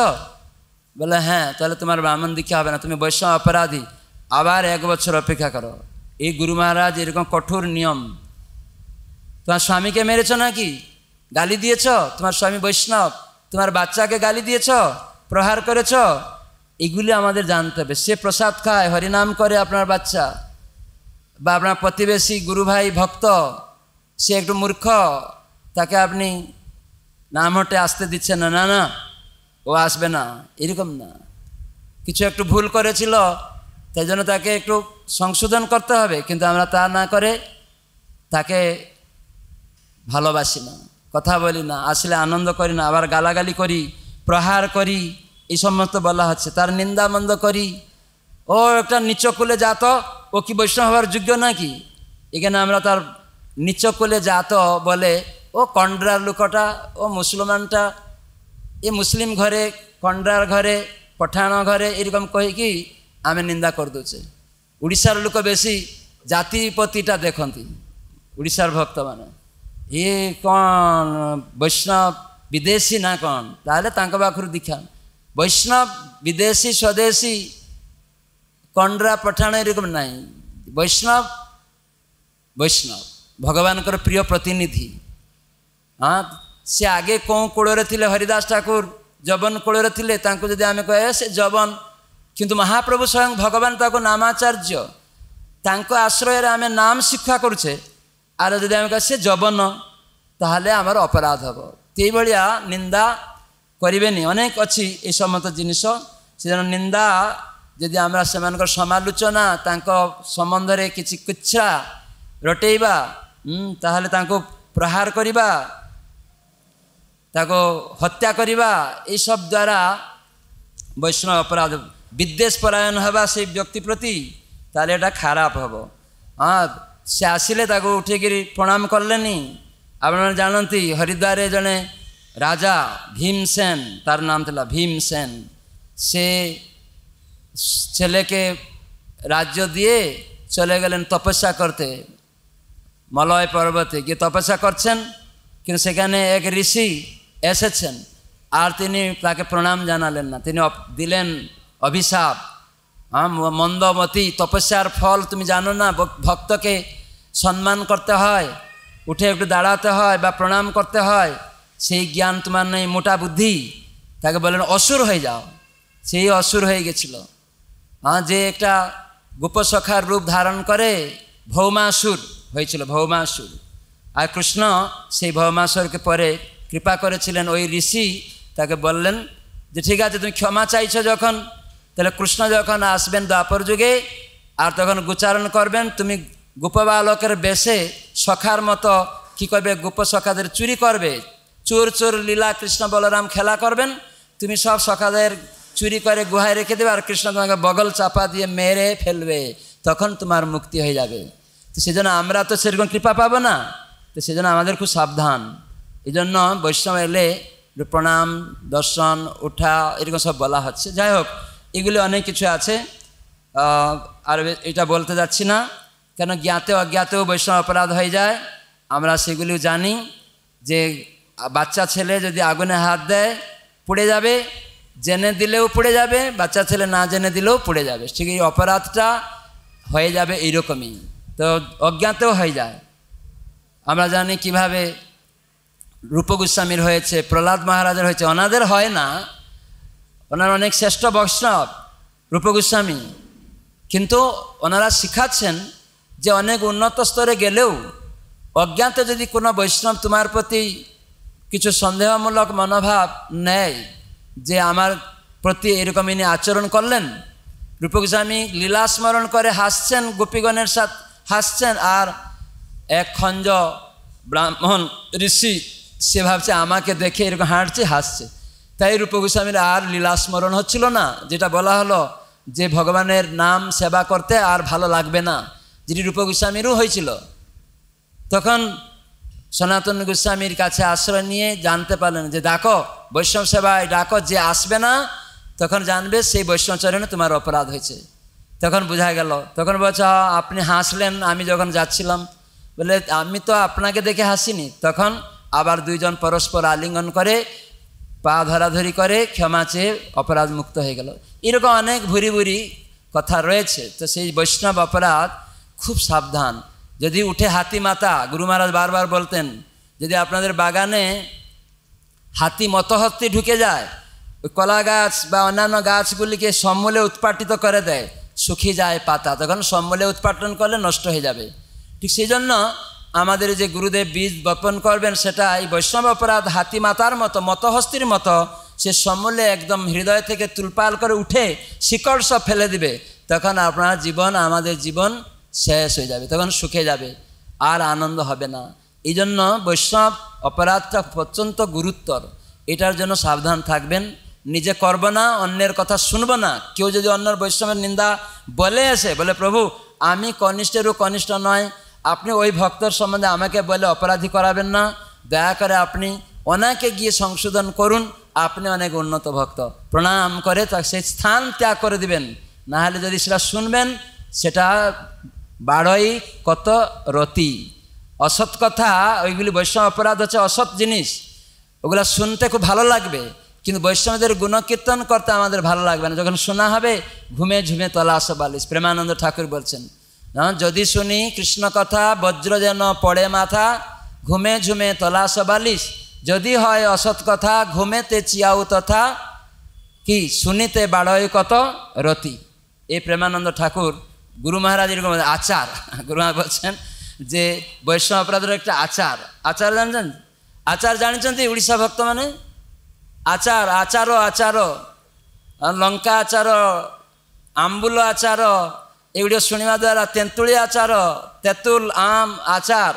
বলে হ্যাঁ তাহলে তোমার ব্রাহ্মণ দীক্ষা হবে না তুমি বৈষ্ণব অপরাধী আবার এক বছর অপেক্ষা করো এই গুরু মহারাজ এরকম কঠোর নিয়ম তোমার স্বামীকে মেরেছ নাকি গালি দিয়েছ তোমার স্বামী বৈষ্ণব তোমার বাচ্চাকে গালি দিয়েছ প্রহার করেছ এগুলি আমাদের জানতে হবে সে প্রসাদ খায় হরিনাম করে আপনার বাচ্চা বা আপনার প্রতিবেশী গুরু ভাই ভক্ত সে একটু মূর্খ তাকে আপনি নাম হটে আসতে দিচ্ছেন না না না ও আসবে না এরকম না কিছু একটু ভুল করেছিল তাই জন্য তাকে একটু সংশোধন করতে হবে কিন্তু আমরা তা না করে তাকে ভালোবাসি না কথা বলি না আসলে আনন্দ করি না আবার গালাগালি করি প্রহার করি এই সমস্ত বলা হচ্ছে তার নিন্দা মন্দ করি ও একটা নিচকুলে যাত ও কি বৈষ্ণব হওয়ার যোগ্য নাকি এখানে আমরা তার নিচকুলে যাত বলে ও কন্ড্রার লোকটা ও মুসলমানটা এ মুসলিম ঘরে কন্ড্রার ঘরে পঠান ঘরে এরকম কহিকি আমি নিন্দা করদেছে লোক বেশি জাতিপতিটা দেখতে ଦେଖନ୍ତି ভক্ত মানে ଇଏ କ'ଣ বৈষ্ণব বিদেশী না କ'ଣ তাহলে তাঁর ପାଖରୁ দীক্ষা বৈষ্ণব বিদেশি স্বদেশি কন্ডরা পঠাণ এরকম নাই বৈষ্ণব বৈষ্ণব ভগবান প্রিয় প্রতিনিধি হ্যাঁ সে আগে কোঁ কোড়রে লে হরিদাস ঠাকুর যবন কোড়রে লে তা যদি আমি কে সে যবন কিন্তু মহাপ্রভু স্বয়ং ভগবান তাকে নামাচার্য তা আশ্রয়ের আমি নাম শিক্ষা করছে আর যদি আমি কে সে যবন তাহলে আমার অপরাধ হব এইভাবে নিন্দা କରିବେନି ଅନେକ ଅଛି ଏ ସମସ୍ତ ଜିନିଷ ସେ ଜଣେ ନିନ୍ଦା ଯଦି ଆମର ସେମାନଙ୍କର ସମାଲୋଚନା ତାଙ୍କ ସମ୍ବନ୍ଧରେ କିଛି କୁଚ୍ଛା ରଟେଇବା ତାହେଲେ ତାଙ୍କୁ ପ୍ରହାର କରିବା ତାକୁ ହତ୍ୟା କରିବା ଏଇସବୁ ଦ୍ୱାରା ବୈଷ୍ଣବ ଅପରାଧ ବିଦ୍ୱେଷ ପରାୟଣ ହେବା ସେ ବ୍ୟକ୍ତି ପ୍ରତି ତାହେଲେ ଏଇଟା ଖରାପ ହେବ ହଁ ସେ ଆସିଲେ ତାକୁ ଉଠେଇକିରି ପ୍ରଣାମ କଲେନି ଆପଣମାନେ ଜାଣନ୍ତି ହରିଦ୍ୱାରରେ ଜଣେ রাজা ভীমসেন তার নাম ছিল ভীমসেন সে ছেলেকে রাজ্য দিয়ে চলে গেলেন তপস্যা করতে মলয় পর্বতে গিয়ে তপস্যা করছেন কিন্তু সেখানে এক ঋষি এসেছেন আর তিনি তাকে প্রণাম জানালেন না তিনি দিলেন অভিশাপ হ্যাঁ, মন্দমতি তপস্যার ফল তুমি জানো না ভক্তকে সম্মান করতে হয় উঠে একটু দাঁড়াতে হয় বা প্রণাম করতে হয় সেই জ্ঞান তোমার নেই মোটা বুদ্ধি তাকে বলেন অসুর হয়ে যাও সেই অসুর হয়ে গেছিল হ্যাঁ যে একটা গোপসখার রূপ ধারণ করে ভৌমাসুর হয়েছিল ভৌমাসুর আর কৃষ্ণ সেই ভৌমাসুরকে পরে কৃপা করেছিলেন ওই ঋষি তাকে বললেন যে ঠিক আছে তুমি ক্ষমা চাইছো যখন তাহলে কৃষ্ণ যখন আসবেন দ্বাপর যুগে আর তখন গোচারণ করবেন তুমি গোপবালকের বেশে সখার মতো কী করবে গোপসখাদের চুরি করবে চোর চোর লীলা কৃষ্ণ বলরাম খেলা করবেন তুমি সব সকালের চুরি করে গুহায় রেখে দেবে আর কৃষ্ণ তোমাকে বগল চাপা দিয়ে মেরে ফেলবে তখন তোমার মুক্তি হয়ে যাবে তো সেজন্য আমরা তো সেরকম কৃপা পাবো না তো সেজন্য আমাদের খুব সাবধান এই জন্য বৈষ্ণব এলে প্রণাম দর্শন উঠা এরকম সব বলা হচ্ছে যাই হোক এগুলি অনেক কিছু আছে আর এটা বলতে যাচ্ছি না কেন জ্ঞাতে অজ্ঞাতেও বৈষ্ণব অপরাধ হয়ে যায় আমরা সেগুলিও জানি যে বাচ্চা ছেলে যদি আগুনে হাত দেয় পুড়ে যাবে জেনে দিলেও পড়ে যাবে বাচ্চা ছেলে না জেনে দিলেও পড়ে যাবে ঠিক এই অপরাধটা হয়ে যাবে এইরকমই তো অজ্ঞাতেও হয়ে যায় আমরা জানি কিভাবে রূপ গোস্বামীর হয়েছে প্রহ্লাদ মহারাজের হয়েছে ওনাদের হয় না ওনার অনেক শ্রেষ্ঠ বৈষ্ণব রূপ গোস্বামী কিন্তু ওনারা শিখাচ্ছেন যে অনেক উন্নত স্তরে গেলেও অজ্ঞাত যদি কোনো বৈষ্ণব তোমার প্রতি কিছু সন্দেহমূলক মনোভাব নেয় যে আমার প্রতি এরকম ইনি আচরণ করলেন রূপকস্বামী লীলা স্মরণ করে হাসছেন গোপীগণের সাথে হাসছেন আর এক খঞ্জ ব্রাহ্মণ ঋষি সে ভাবছে আমাকে দেখে এরকম হাঁটছে হাসছে তাই রূপগোস্বামীর আর লীলা স্মরণ হচ্ছিল না যেটা বলা হলো যে ভগবানের নাম সেবা করতে আর ভালো লাগবে না যেটি রূপগোস্বামীরও হয়েছিল তখন সনাতন গোস্বামীর কাছে আশ্রয় নিয়ে জানতে পারলেন যে ডাকো বৈষ্ণব সেবায় ডাকো যে আসবে না তখন জানবে সেই বৈষ্ণবচরণে তোমার অপরাধ হয়েছে তখন বোঝা গেল তখন বলছে আপনি হাসলেন আমি যখন যাচ্ছিলাম বলে আমি তো আপনাকে দেখে হাসিনি তখন আবার দুইজন পরস্পর আলিঙ্গন করে পা ধরাধরি করে ক্ষমা চেয়ে অপরাধ মুক্ত হয়ে গেল এরকম অনেক ভুরি ভুরি কথা রয়েছে তো সেই বৈষ্ণব অপরাধ খুব সাবধান যদি উঠে হাতি মাতা গুরু মহারাজ বারবার বলতেন যদি আপনাদের বাগানে হাতি মতহস্তি ঢুকে যায় ওই কলা গাছ বা অন্যান্য গাছগুলিকে সম্মলে উৎপাটিত করে দেয় শুকিয়ে যায় পাতা তখন সম্মলে উৎপাটন করলে নষ্ট হয়ে যাবে ঠিক সেই জন্য আমাদের যে গুরুদেব বীজ বপন করবেন সেটা এই বৈষ্ণব অপরাধ হাতি মাতার মতো মতহস্তির মতো সে সম্মলে একদম হৃদয় থেকে তুলপাল করে উঠে শিকড় সব ফেলে দিবে তখন আপনার জীবন আমাদের জীবন শেষ হয়ে যাবে তখন সুখে যাবে আর আনন্দ হবে না এই জন্য বৈষ্ণব অপরাধটা অত্যন্ত গুরুত্বর এটার জন্য সাবধান থাকবেন নিজে করব না অন্যের কথা শুনব না কেউ যদি অন্যের বৈষ্ণবের নিন্দা বলে এসে বলে প্রভু আমি কনিষ্ঠেরও কনিষ্ঠ নয় আপনি ওই ভক্তর সম্বন্ধে আমাকে বলে অপরাধী করাবেন না দয়া করে আপনি ওনাকে গিয়ে সংশোধন করুন আপনি অনেক উন্নত ভক্ত প্রণাম করে তা সেই স্থান ত্যাগ করে দিবেন নাহলে যদি সেটা শুনবেন সেটা বাড়ই কত রতি অসৎ কথা ওইগুলি বৈষম্য অপরাধ হচ্ছে অসৎ জিনিস ওগুলা শুনতে খুব ভালো লাগবে কিন্তু বৈষ্ণবদের গুণকীর্তন করতে আমাদের ভালো লাগবে না যখন শোনা হবে ঘুমে ঝুমে আস বালিশ প্রেমানন্দ ঠাকুর বলছেন যদি শুনি কৃষ্ণ কথা বজ্র যেন পড়ে মাথা ঘুমে ঝুমে আস বালিশ যদি হয় অসৎ কথা ঘুমেতে চিয়াউ তথা কি শুনিতে বাড়য় কত রতি এই প্রেমানন্দ ঠাকুর গুরু মহারাজ এরকম আচার গুরু মহারাজ বলছেন যে বৈষ্ণব অপরাধের একটা আচার আচার জানছেন আচার জানিছেন তো উড়িষ্যা ভক্ত মানে আচার আচার আচার লঙ্কা আচার আম্বুল আচার এগুলো শুনিবা দ্বারা তেঁতুলি আচার তেঁতুল আম আচার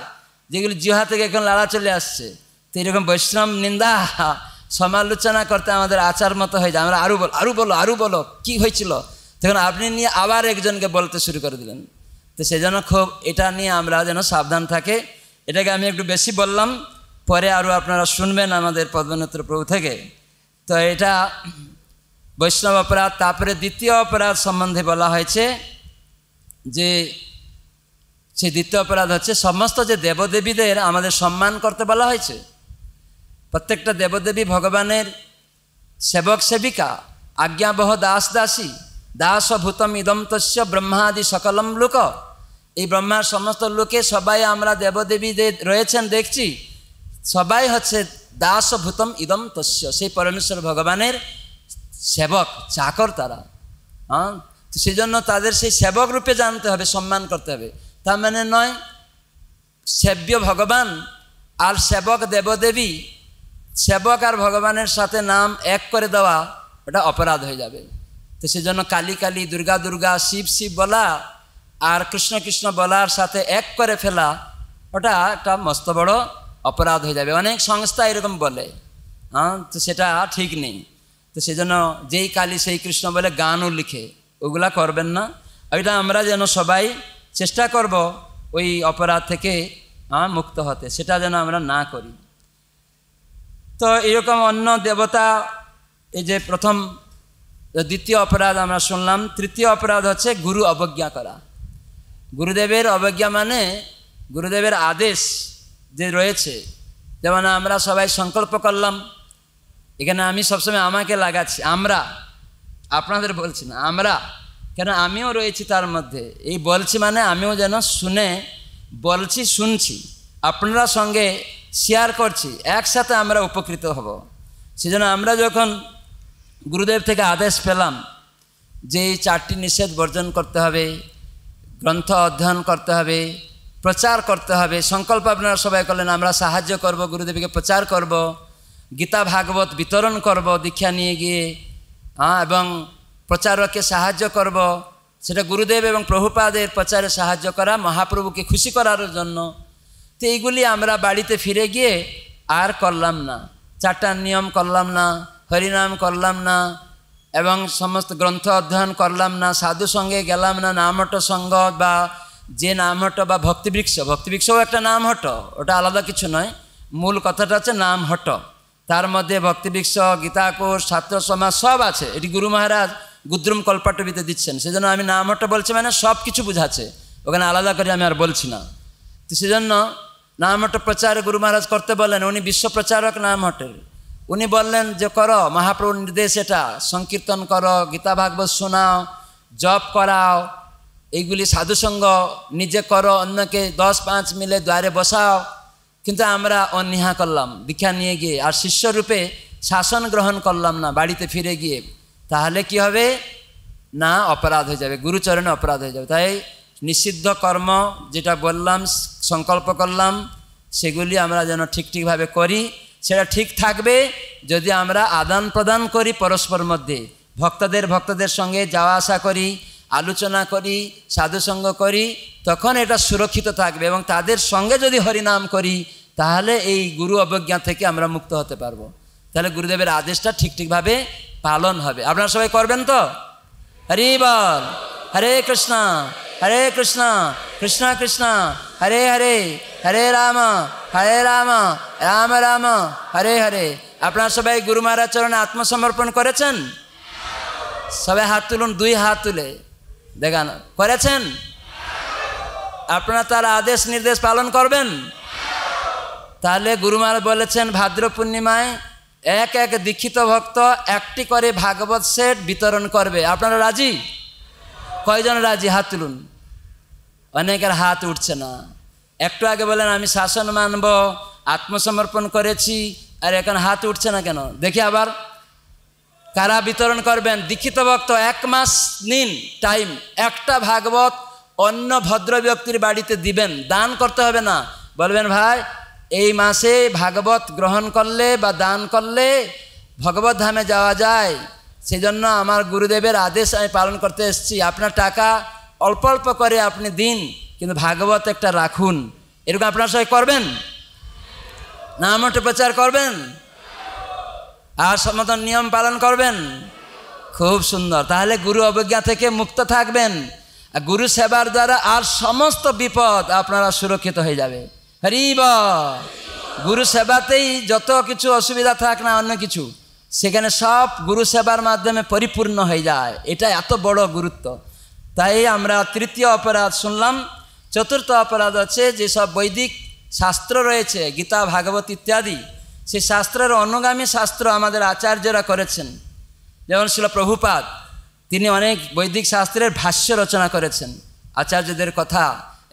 যেগুলি জিহা থেকে এখন লালা চলে আসছে তো এরকম বৈষ্ণব নিন্দা সমালোচনা করতে আমাদের আচার মতো হয়ে যায় আমরা আরও বলো আরও বলো আরও বলো কী হয়েছিল তখন আপনি নিয়ে আবার একজনকে বলতে শুরু করে দিলেন তো সেজন্য খুব এটা নিয়ে আমরা যেন সাবধান থাকে এটাকে আমি একটু বেশি বললাম পরে আরও আপনারা শুনবেন আমাদের পদ্মনেত্র প্রভু থেকে তো এটা বৈষ্ণব অপরাধ তারপরে দ্বিতীয় অপরাধ সম্বন্ধে বলা হয়েছে যে সেই দ্বিতীয় অপরাধ হচ্ছে সমস্ত যে দেবদেবীদের আমাদের সম্মান করতে বলা হয়েছে প্রত্যেকটা দেবদেবী ভগবানের সেবক সেবিকা আজ্ঞাবহ দাস দাসী দাসভূতম ইদম তস্য ব্রহ্মাদি সকলম লোক এই ব্রহ্মার সমস্ত লোকে সবাই আমরা দেবদেবী রয়েছেন দেখছি সবাই হচ্ছে দাসভূতম ইদম তস্য সেই পরমেশ্বর ভগবানের সেবক চাকর তারা হ্যাঁ সেই জন্য তাদের সেই সেবক রূপে জানতে হবে সম্মান করতে হবে তার মানে নয় সেব্য ভগবান আর সেবক দেবদেবী সেবক আর ভগবানের সাথে নাম এক করে দেওয়া এটা অপরাধ হয়ে যাবে তো সেজন্য কালী কালী দুর্গা দুর্গা শিব শিব বলা আর কৃষ্ণ কৃষ্ণ বলার সাথে এক করে ফেলা ওটা একটা মস্ত বড় অপরাধ হয়ে যাবে অনেক সংস্থা এরকম বলে হ্যাঁ তো সেটা ঠিক নেই তো সেজন্য যেই কালী সেই কৃষ্ণ বলে গানও লিখে ওগুলা করবেন না ওইটা আমরা যেন সবাই চেষ্টা করব ওই অপরাধ থেকে মুক্ত হতে সেটা যেন আমরা না করি তো এরকম অন্য দেবতা এই যে প্রথম দ্বিতীয় অপরাধ আমরা শুনলাম তৃতীয় অপরাধ হচ্ছে গুরু অবজ্ঞা করা গুরুদেবের অবজ্ঞা মানে গুরুদেবের আদেশ যে রয়েছে যেমন আমরা সবাই সংকল্প করলাম এখানে আমি সবসময় আমাকে লাগাচ্ছি আমরা আপনাদের বলছি না আমরা কেন আমিও রয়েছি তার মধ্যে এই বলছি মানে আমিও যেন শুনে বলছি শুনছি আপনারা সঙ্গে শেয়ার করছি একসাথে আমরা উপকৃত হব সেজন্য আমরা যখন গুরুদেব থেকে আদেশ পেলাম যে এই চারটি নিষেধ বর্জন করতে হবে গ্রন্থ অধ্যয়ন করতে হবে প্রচার করতে হবে সংকল্প আপনারা সবাই করলেন আমরা সাহায্য করব গুরুদেবকে প্রচার করব গীতা ভাগবত বিতরণ করব দীক্ষা নিয়ে গিয়ে এবং প্রচারকে সাহায্য করব সেটা গুরুদেব এবং প্রভুপাদের প্রচারে সাহায্য করা মহাপ্রভুকে খুশি করার জন্য তো এইগুলি আমরা বাড়িতে ফিরে গিয়ে আর করলাম না চারটা নিয়ম করলাম না হরিনাম করলাম না এবং সমস্ত গ্রন্থ অধ্যয়ন করলাম না সাধু সঙ্গে গেলাম না নামহট সঙ্গ বা যে নামহট বা ভক্তিবৃক্ষ ভক্তিবৃক্ষও একটা নাম হট ওটা আলাদা কিছু নয় মূল কথাটা হচ্ছে হট তার মধ্যে ভক্তিবৃক্ষ গীতাকোষ ছাত্র সমাজ সব আছে এটি গুরু মহারাজ গুদ্রুম কল্পাটবিতে দিচ্ছেন সেজন্য আমি নামহট বলছি মানে সব কিছু বুঝাচ্ছে ওখানে আলাদা করে আমি আর বলছি না তো সেজন্য নামহট প্রচার গুরু মহারাজ করতে বলেন উনি বিশ্ব প্রচারক হটের উনি বললেন যে করো মহাপ্রভুর নির্দেশ এটা সংকীর্তন করো গীতা ভাগবত শোনাও জপ করাও এইগুলি সাধুসঙ্গ নিজে করো অন্যকে দশ পাঁচ মিলে দ্বারে বসাও কিন্তু আমরা অনীহা করলাম দীক্ষা নিয়ে গিয়ে আর শিষ্যরূপে শাসন গ্রহণ করলাম না বাড়িতে ফিরে গিয়ে তাহলে কি হবে না অপরাধ হয়ে যাবে গুরুচরণে অপরাধ হয়ে যাবে তাই নিষিদ্ধ কর্ম যেটা বললাম সংকল্প করলাম সেগুলি আমরা যেন ঠিক ঠিকভাবে করি সেটা ঠিক থাকবে যদি আমরা আদান প্রদান করি পরস্পর মধ্যে ভক্তদের ভক্তদের সঙ্গে যাওয়া আসা করি আলোচনা করি সাধুসঙ্গ করি তখন এটা সুরক্ষিত থাকবে এবং তাদের সঙ্গে যদি হরিনাম করি তাহলে এই গুরু অবজ্ঞা থেকে আমরা মুক্ত হতে পারবো তাহলে গুরুদেবের আদেশটা ঠিক ঠিকভাবে পালন হবে আপনারা সবাই করবেন তো হরি বল হরে কৃষ্ণ হরে কৃষ্ণ কৃষ্ণ কৃষ্ণ হরে হরে হরে রাম হরে রাম রাম রাম হরে হরে আপনারা সবাই গুরু মহারাজ চরণে আত্মসমর্পণ করেছেন সবাই হাত তুলুন দুই হাত তুলে দেখান করেছেন আপনারা তার আদেশ নির্দেশ পালন করবেন তাহলে গুরু মহারাজ বলেছেন ভাদ্র পূর্ণিমায় এক এক দীক্ষিত ভক্ত একটি করে ভাগবত সেট বিতরণ করবে আপনারা রাজি কয়জন রাজি হাত তুলুন অনেকের হাত উঠছে না একটু আগে বলেন আমি শাসন মানব আত্মসমর্পণ করেছি আর এখন হাত উঠছে না কেন দেখি আবার কারা বিতরণ করবেন দীক্ষিত ভক্ত এক মাস নিন টাইম একটা ভাগবত অন্য ভদ্র ব্যক্তির বাড়িতে দিবেন দান করতে হবে না বলবেন ভাই এই মাসে ভাগবত গ্রহণ করলে বা দান করলে ভগবত ধামে যাওয়া যায় সেই জন্য আমার গুরুদেবের আদেশ আমি পালন করতে এসেছি আপনার টাকা অল্প অল্প করে আপনি দিন কিন্তু ভাগবত একটা রাখুন এরকম আপনার সবাই করবেন নামটা প্রচার করবেন আর সমত নিয়ম পালন করবেন খুব সুন্দর তাহলে গুরু অবজ্ঞা থেকে মুক্ত থাকবেন গুরু সেবার দ্বারা আর সমস্ত বিপদ আপনারা সুরক্ষিত হয়ে যাবে হরিব গুরু সেবাতেই যত কিছু অসুবিধা থাক না অন্য কিছু সেখানে সব গুরু সেবার মাধ্যমে পরিপূর্ণ হয়ে যায় এটা এত বড় গুরুত্ব তাই আমরা তৃতীয় অপরাধ শুনলাম চতুর্থ অপরাধ আছে যেসব বৈদিক শাস্ত্র রয়েছে গীতা ভাগবত ইত্যাদি সেই শাস্ত্রের অনুগামী শাস্ত্র আমাদের আচার্যরা করেছেন যেমন ছিল প্রভুপাত তিনি অনেক বৈদিক শাস্ত্রের ভাষ্য রচনা করেছেন আচার্যদের কথা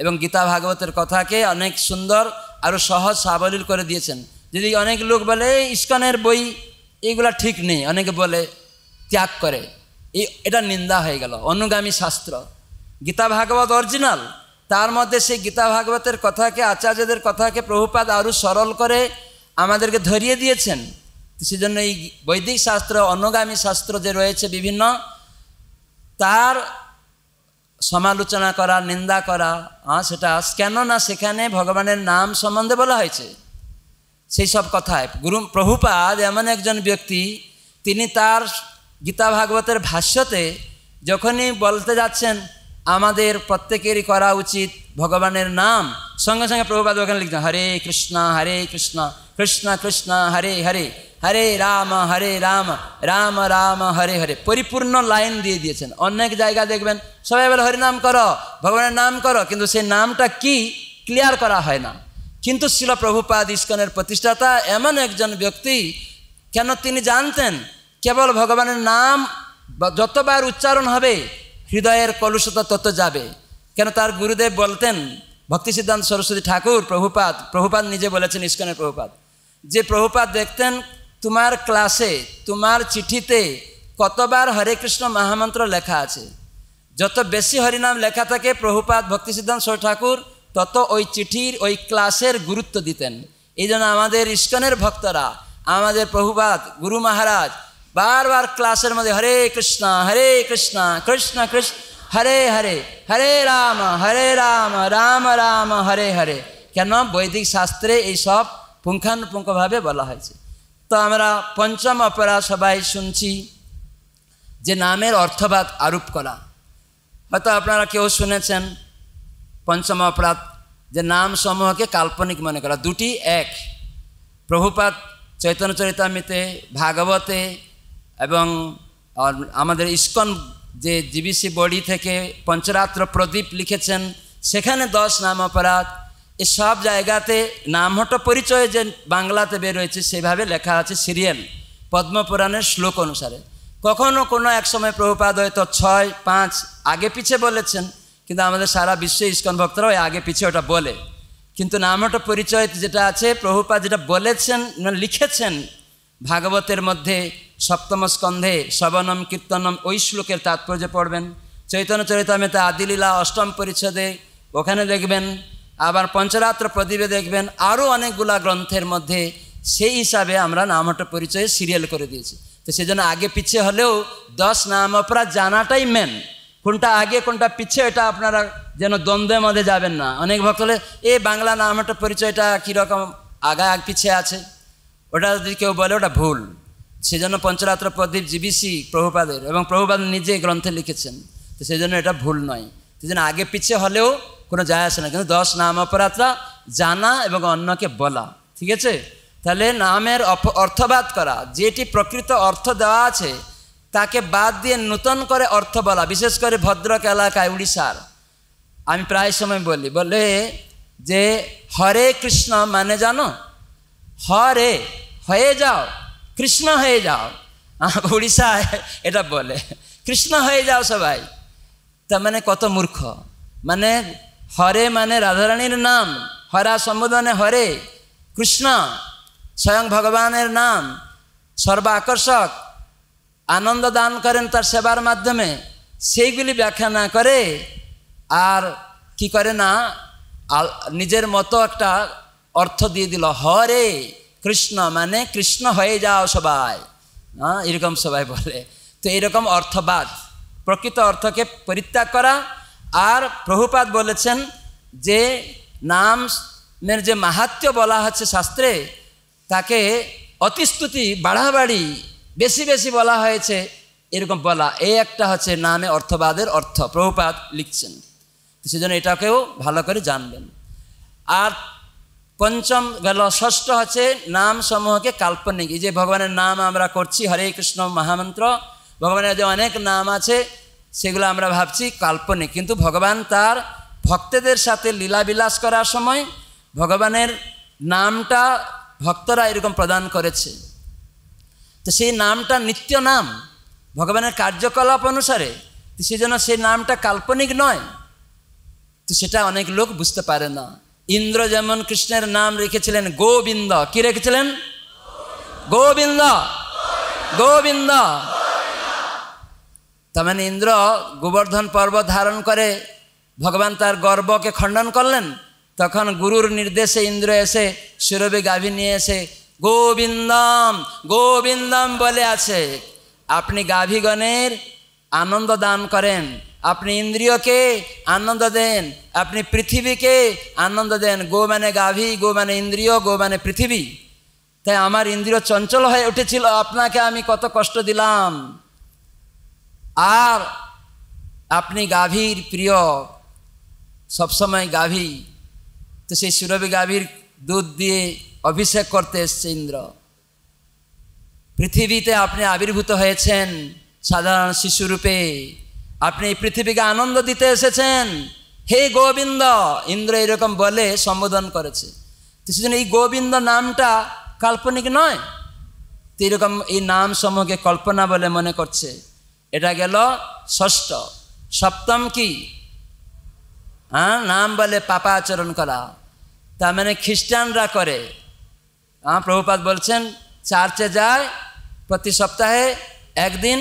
এবং গীতা ভাগবতের কথাকে অনেক সুন্দর আরও সহজ সাবলীল করে দিয়েছেন যদি অনেক লোক বলে ইস্কনের বই এগুলা ঠিক নেই অনেকে বলে ত্যাগ করে এই এটা নিন্দা হয়ে গেল অনুগামী শাস্ত্র গীতা ভাগবত অরিজিনাল তার মধ্যে সেই গীতা ভাগবতের কথাকে আচার্যদের কথাকে প্রভুপাদ আরও সরল করে আমাদেরকে ধরিয়ে দিয়েছেন সেজন্য এই বৈদিক শাস্ত্র অনুগামী শাস্ত্র যে রয়েছে বিভিন্ন তার সমালোচনা করা নিন্দা করা হ্যাঁ সেটা কেননা সেখানে ভগবানের নাম সম্বন্ধে বলা হয়েছে সেই সব কথায় গুরু প্রভুপাদ এমন একজন ব্যক্তি তিনি তার গীতা ভাগবতের ভাষ্যতে যখনই বলতে যাচ্ছেন আমাদের প্রত্যেকেরই করা উচিত ভগবানের নাম সঙ্গে সঙ্গে প্রভুপাদ ওখানে লিখছেন হরে কৃষ্ণ হরে কৃষ্ণ কৃষ্ণ কৃষ্ণ হরে হরে হরে রাম হরে রাম রাম রাম হরে হরে পরিপূর্ণ লাইন দিয়ে দিয়েছেন অনেক জায়গা দেখবেন সবাই বলে হরিনাম করো ভগবানের নাম করো কিন্তু সেই নামটা কি ক্লিয়ার করা হয় না কিন্তু শিল প্রভুপাদ ইস্কনের প্রতিষ্ঠাতা এমন একজন ব্যক্তি কেন তিনি জানতেন কেবল ভগবানের নাম যতবার উচ্চারণ হবে হৃদয়ের কলুষতা তত যাবে কেন তার গুরুদেব বলতেন ভক্তি সিদ্ধান্ত সরস্বতী ঠাকুর প্রভুপাত প্রভুপাত নিজে বলেছেন ইস্কনের প্রভুপাত যে প্রভুপাত দেখতেন তোমার ক্লাসে তোমার চিঠিতে কতবার হরে কৃষ্ণ মহামন্ত্র লেখা আছে যত বেশি হরিনাম লেখা থাকে প্রভুপাত ভক্তি সিদ্ধান্ত সর ঠাকুর তত ওই চিঠির ওই ক্লাসের গুরুত্ব দিতেন এই জন্য আমাদের ইস্কনের ভক্তরা আমাদের প্রভুবাদ গুরু মহারাজ বারবার ক্লাসের মধ্যে হরে কৃষ্ণ হরে কৃষ্ণ কৃষ্ণ কৃষ্ণ হরে হরে হরে রাম হরে রাম রাম রাম হরে হরে কেন বৈদিক শাস্ত্রে এই সব পুঙ্খানুপুঙ্খভাবে বলা হয়েছে তো আমরা পঞ্চম অপরা সবাই শুনছি যে নামের অর্থবাদ আরোপ করা হয়তো আপনারা কেউ শুনেছেন পঞ্চম অপরাধ যে নাম সমূহকে কাল্পনিক মনে করা দুটি এক প্রভুপাত চৈতন্য চরিতামিতে ভাগবতে এবং আমাদের ইস্কন যে জিবিসি বডি থেকে পঞ্চরাত্র প্রদীপ লিখেছেন সেখানে দশ নাম অপরাধ এসব জায়গাতে নামহট পরিচয় যে বাংলাতে বের হয়েছে সেভাবে লেখা আছে সিরিয়াল পদ্মপুরাণের শ্লোক অনুসারে কখনও কোনো এক সময় প্রভুপাদ হয়তো ছয় পাঁচ আগে পিছে বলেছেন কিন্তু আমাদের সারা বিশ্বে ইস্কন ভক্তরা ওই আগে পিছিয়ে ওটা বলে কিন্তু নামটা পরিচয় যেটা আছে প্রভুপা যেটা বলেছেন মানে লিখেছেন ভাগবতের মধ্যে সপ্তম স্কন্ধে শবনম কীর্তনম ওই শ্লোকের তাৎপর্য পড়বেন চৈতন্য চরিতামেতে আদিলীলা অষ্টম পরিচ্ছদে ওখানে দেখবেন আবার পঞ্চরাত্র প্রদীপে দেখবেন আরও অনেকগুলা গ্রন্থের মধ্যে সেই হিসাবে আমরা নামটা পরিচয় সিরিয়াল করে দিয়েছি তো সেজন্য আগে পিছিয়ে হলেও দশ নাম অপরাধ জানাটাই মেন কোনটা আগে কোনটা পিছিয়ে এটা আপনারা যেন দ্বন্দ্বের মধ্যে যাবেন না অনেক ভক্ত হলে এ বাংলা নামটা পরিচয়টা কীরকম আগা পিছিয়ে আছে ওটা যদি কেউ বলে ওটা ভুল সেজন্য পঞ্চরাত্র প্রদীপ জিবিসি প্রভুপাদের এবং প্রভুপাদ নিজে গ্রন্থে লিখেছেন তো সেই জন্য এটা ভুল নয় সেজন্য আগে পিছিয়ে হলেও কোনো যায় আসে না কিন্তু দশ নাম অপরাধটা জানা এবং অন্যকে বলা ঠিক আছে তাহলে নামের অর্থবাদ করা যেটি প্রকৃত অর্থ দেওয়া আছে তাকে বাদ দিয়ে নূতন করে অর্থ বলা বিশেষ করে ভদ্রক এলাকায় উড়িষ্যার আমি প্রায় সময় বলি বলে যে হরে কৃষ্ণ মানে জানো হরে হয়ে যাও কৃষ্ণ হয়ে যাও উড়িষ্যায় এটা বলে কৃষ্ণ হয়ে যাও সবাই তা মানে কত মূর্খ মানে হরে মানে রাধারানীর নাম হরা সম্বোধনে হরে কৃষ্ণ স্বয়ং ভগবানের নাম সর্বাকর্ষক আনন্দ দান করেন তার সেবার মাধ্যমে সেইগুলি ব্যাখ্যা না করে আর কি করে না নিজের মতো একটা অর্থ দিয়ে দিল হরে কৃষ্ণ মানে কৃষ্ণ হয়ে যাও সবাই হ্যাঁ এরকম সবাই বলে তো এরকম অর্থবাদ প্রকৃত অর্থকে পরিত্যাগ করা আর প্রভুপাত বলেছেন যে নামের যে মাহাত্ম্য বলা হচ্ছে শাস্ত্রে তাকে অতিস্তুতি বাড়াবাড়ি বেশি বেশি বলা হয়েছে এরকম বলা এই একটা হচ্ছে নামে অর্থবাদের অর্থ প্রভুপাত লিখছেন সেজন্য এটাকেও ভালো করে জানবেন আর পঞ্চম গেল ষষ্ঠ হচ্ছে নাম সমূহকে কাল্পনিক এই যে ভগবানের নাম আমরা করছি হরে কৃষ্ণ মহামন্ত্র ভগবানের যে অনেক নাম আছে সেগুলো আমরা ভাবছি কাল্পনিক কিন্তু ভগবান তার ভক্তদের সাথে লীলাবিলাস করার সময় ভগবানের নামটা ভক্তরা এরকম প্রদান করেছে তো সেই নামটা নিত্য নাম ভগবানের কার্যকলাপ অনুসারে তো সেই জন্য সেই নামটা কাল্পনিক নয় তো সেটা অনেক লোক বুঝতে পারে না ইন্দ্র যেমন কৃষ্ণের নাম রেখেছিলেন গোবিন্দ কি রেখেছিলেন গোবিন্দ গোবিন্দ তার মানে ইন্দ্র গোবর্ধন পর্ব ধারণ করে ভগবান তার গর্বকে খণ্ডন করলেন তখন গুরুর নির্দেশে ইন্দ্র এসে সুরভি গাভী নিয়ে এসে গোবিন্দম গোবিন্দম বলে আছে আপনি গাভীগণের আনন্দ দান করেন আপনি ইন্দ্রিয়কে আনন্দ দেন আপনি পৃথিবীকে আনন্দ দেন গো মানে গাভী গো মানে ইন্দ্রিয় গো মানে পৃথিবী তাই আমার ইন্দ্রিয় চঞ্চল হয়ে উঠেছিল আপনাকে আমি কত কষ্ট দিলাম আর আপনি গাভীর প্রিয় সবসময় গাভী তো সেই সুরভি গাভীর দুধ দিয়ে অভিষেক করতে এসছে ইন্দ্র পৃথিবীতে আপনি আবির্ভূত হয়েছেন সাধারণ শিশুরূপে আপনি পৃথিবীকে আনন্দ দিতে এসেছেন হে গোবিন্দ ইন্দ্র এরকম বলে সম্বোধন করেছে কিছুদিন এই গোবিন্দ নামটা কাল্পনিক নয় তো এরকম এই নাম সমূহকে কল্পনা বলে মনে করছে এটা গেল ষষ্ঠ সপ্তম কি হ্যাঁ নাম বলে আচরণ করা তার মানে খ্রিস্টানরা করে প্রভুপাত বলছেন চার্চে যায় প্রতি সপ্তাহে একদিন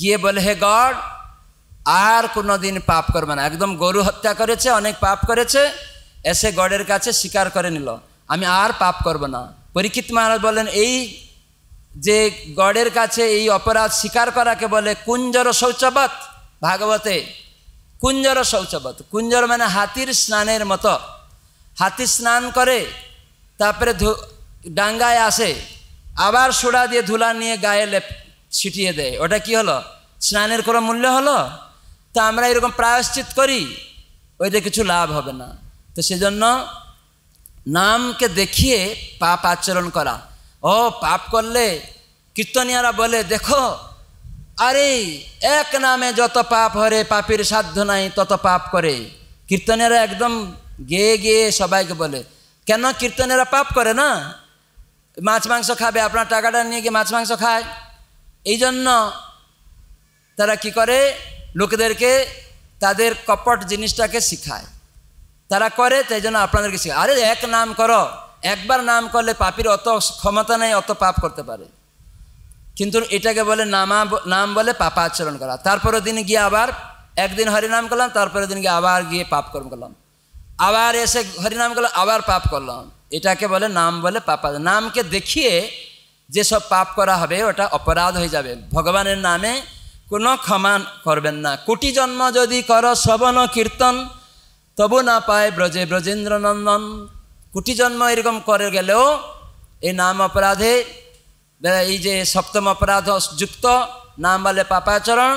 গিয়ে বলে হে গড আর কোনো দিন পাপ করবে না একদম গরু হত্যা করেছে অনেক পাপ করেছে এসে গডের কাছে স্বীকার করে নিল আমি আর পাপ করব না পরীক্ষিত মহারাজ বলেন এই যে গডের কাছে এই অপরাধ স্বীকার করাকে বলে কুঞ্জর শৌচবত ভাগবতে কুঞ্জর শৌচবত কুঞ্জর মানে হাতির স্নানের মতো হাতি স্নান করে তারপরে ডাঙ্গায় আসে আবার সোডা দিয়ে ধুলা নিয়ে গায়ে লেপ ছিটিয়ে দেয় ওটা কি হলো স্নানের কোনো মূল্য হলো তা আমরা এরকম প্রায়শ্চিত করি ওইটা কিছু লাভ হবে না তো সেজন্য নামকে দেখিয়ে পাপ আচরণ করা ও পাপ করলে কীর্তনিয়ারা বলে দেখো আরে এক নামে যত পাপ হরে পাপের সাধ্য নাই তত পাপ করে কীর্তনেরা একদম গেয়ে গেয়ে সবাইকে বলে কেন কীর্তনেরা পাপ করে না মাছ মাংস খাবে আপনার টাকাটা নিয়ে গিয়ে মাছ মাংস খায় এই জন্য তারা কি করে লোকেদেরকে তাদের কপট জিনিসটাকে শিখায় তারা করে তাই জন্য আপনাদেরকে শিখায় আরে এক নাম করো একবার নাম করলে পাপির অত ক্ষমতা নেই অত পাপ করতে পারে কিন্তু এটাকে বলে নামা নাম বলে আচরণ করা তারপরের দিন গিয়ে আবার একদিন হরিনাম করলাম তারপরের দিন গিয়ে আবার গিয়ে পাপ কর্ম করলাম আবার এসে হরিনাম করলাম আবার পাপ করলাম এটাকে বলে নাম বলে পাপা নামকে দেখিয়ে যেসব পাপ করা হবে ওটা অপরাধ হয়ে যাবে ভগবানের নামে কোনো ক্ষমা করবেন না কোটি জন্ম যদি কর শ্রবণ কীর্তন তবু না পায় ব্রজে ব্রজেন্দ্র নন্দন কোটি জন্ম এরকম করে গেলেও এই নাম অপরাধে এই যে সপ্তম অপরাধ যুক্ত নাম বলে পাপাচরণ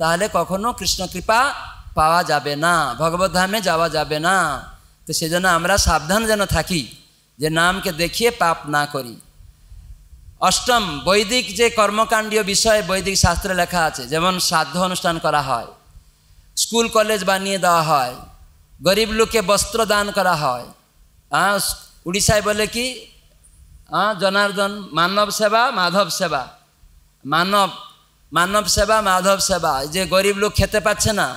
তাহলে কখনো কৃষ্ণ কৃপা পাওয়া যাবে না ভগবত ধামে যাওয়া যাবে না তো সেজন্য আমরা সাবধান যেন থাকি যে নামকে দেখিয়ে পাপ না করি অষ্টম বৈদিক যে কর্মকাণ্ডীয় বিষয়ে বৈদিক শাস্ত্রে লেখা আছে যেমন শ্রাদ্ধ অনুষ্ঠান করা হয় স্কুল কলেজ বানিয়ে দেওয়া হয় গরিব লোককে বস্ত্র দান করা হয় উড়িষ্যায় বলে কি জনার্দন মানব সেবা মাধব সেবা মানব মানব সেবা মাধব সেবা যে গরিব লোক খেতে পাচ্ছে না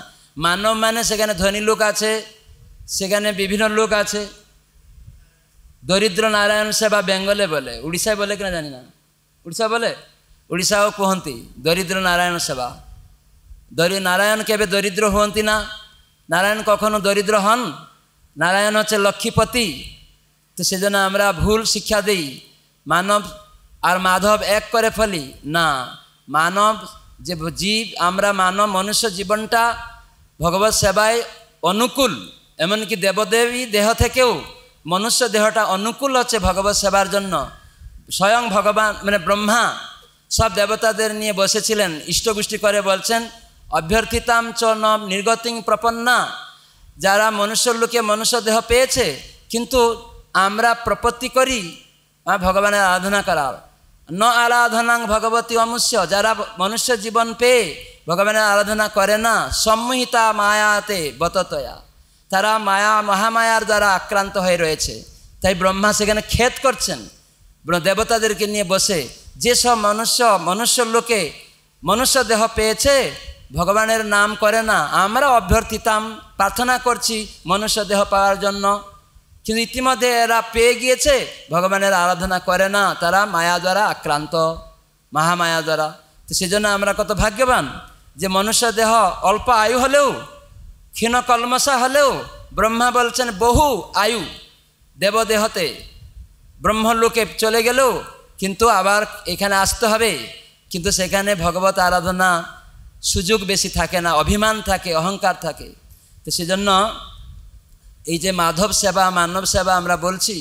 মানব মানে সেখানে ধনী লোক আছে সেখানে বিভিন্ন লোক আছে দরিদ্র নারায়ণ সেবা বেঙ্গলে বলে ବୋଲେ বলে কিনা জানি না ଓଡ଼ିଶା বলে ଓଡ଼ିଶା କୁହନ୍ତି দরিদ্র নারায়ণ সেবা দরি নারায়ণ কেবে দরিদ্র ହୁଅନ୍ତି না নারায়ণ কখনো দরিদ্র হন নারায়ণ হচ্ছে লক্ষ্মীপতি তো সেজন্য আমরা ভুল শিক্ষা দিই মানব আর মাধব এক করে ফেলি না মানব যে জীব আমরা মানব মনুষ্য জীবনটা ভগবত সেবায় অনুকূল এমনকি দেবদেবী দেহ থেকেও মনুষ্য দেহটা অনুকূল আছে ভগবত সেবার জন্য স্বয়ং ভগবান মানে ব্রহ্মা সব দেবতাদের নিয়ে বসেছিলেন ইষ্টগোষ্ঠী করে বলছেন অভ্যর্থিতাম চ নির্গতিং প্রপন্না যারা মনুষ্যলোকে মনুষ্য দেহ পেয়েছে কিন্তু আমরা প্রপত্তি করি ভগবানের আরাধনা করার ন আরাধনাং ভগবতী অমুষ্য যারা মনুষ্য জীবন পেয়ে ভগবানের আরাধনা করে না সম্মোহিতা মায়াতে বততয়া তারা মায়া মহামায়ার দ্বারা আক্রান্ত হয়ে রয়েছে তাই ব্রহ্মা সেখানে খেত করছেন দেবতাদেরকে নিয়ে বসে যেসব মনুষ্য মনুষ্য লোকে মনুষ্য দেহ পেয়েছে ভগবানের নাম করে না আমরা অভ্যর্থিতাম প্রার্থনা করছি মনুষ্য দেহ পাওয়ার জন্য কিন্তু ইতিমধ্যে এরা পেয়ে গিয়েছে ভগবানের আরাধনা করে না তারা মায়া দ্বারা আক্রান্ত মহামায়া দ্বারা তো সেজন্য আমরা কত ভাগ্যবান যে মনুষ্য দেহ অল্প আয়ু হলেও ক্ষীণ কলমসা হলেও ব্রহ্মা বলছেন বহু আয়ু দেবদেহতে ব্রহ্মলোকে চলে গেলেও কিন্তু আবার এখানে আসতে হবে কিন্তু সেখানে ভগবত আরাধনা সুযোগ বেশি থাকে না অভিমান থাকে অহংকার থাকে তো সেজন্য এই যে মাধব সেবা মানব সেবা আমরা বলছি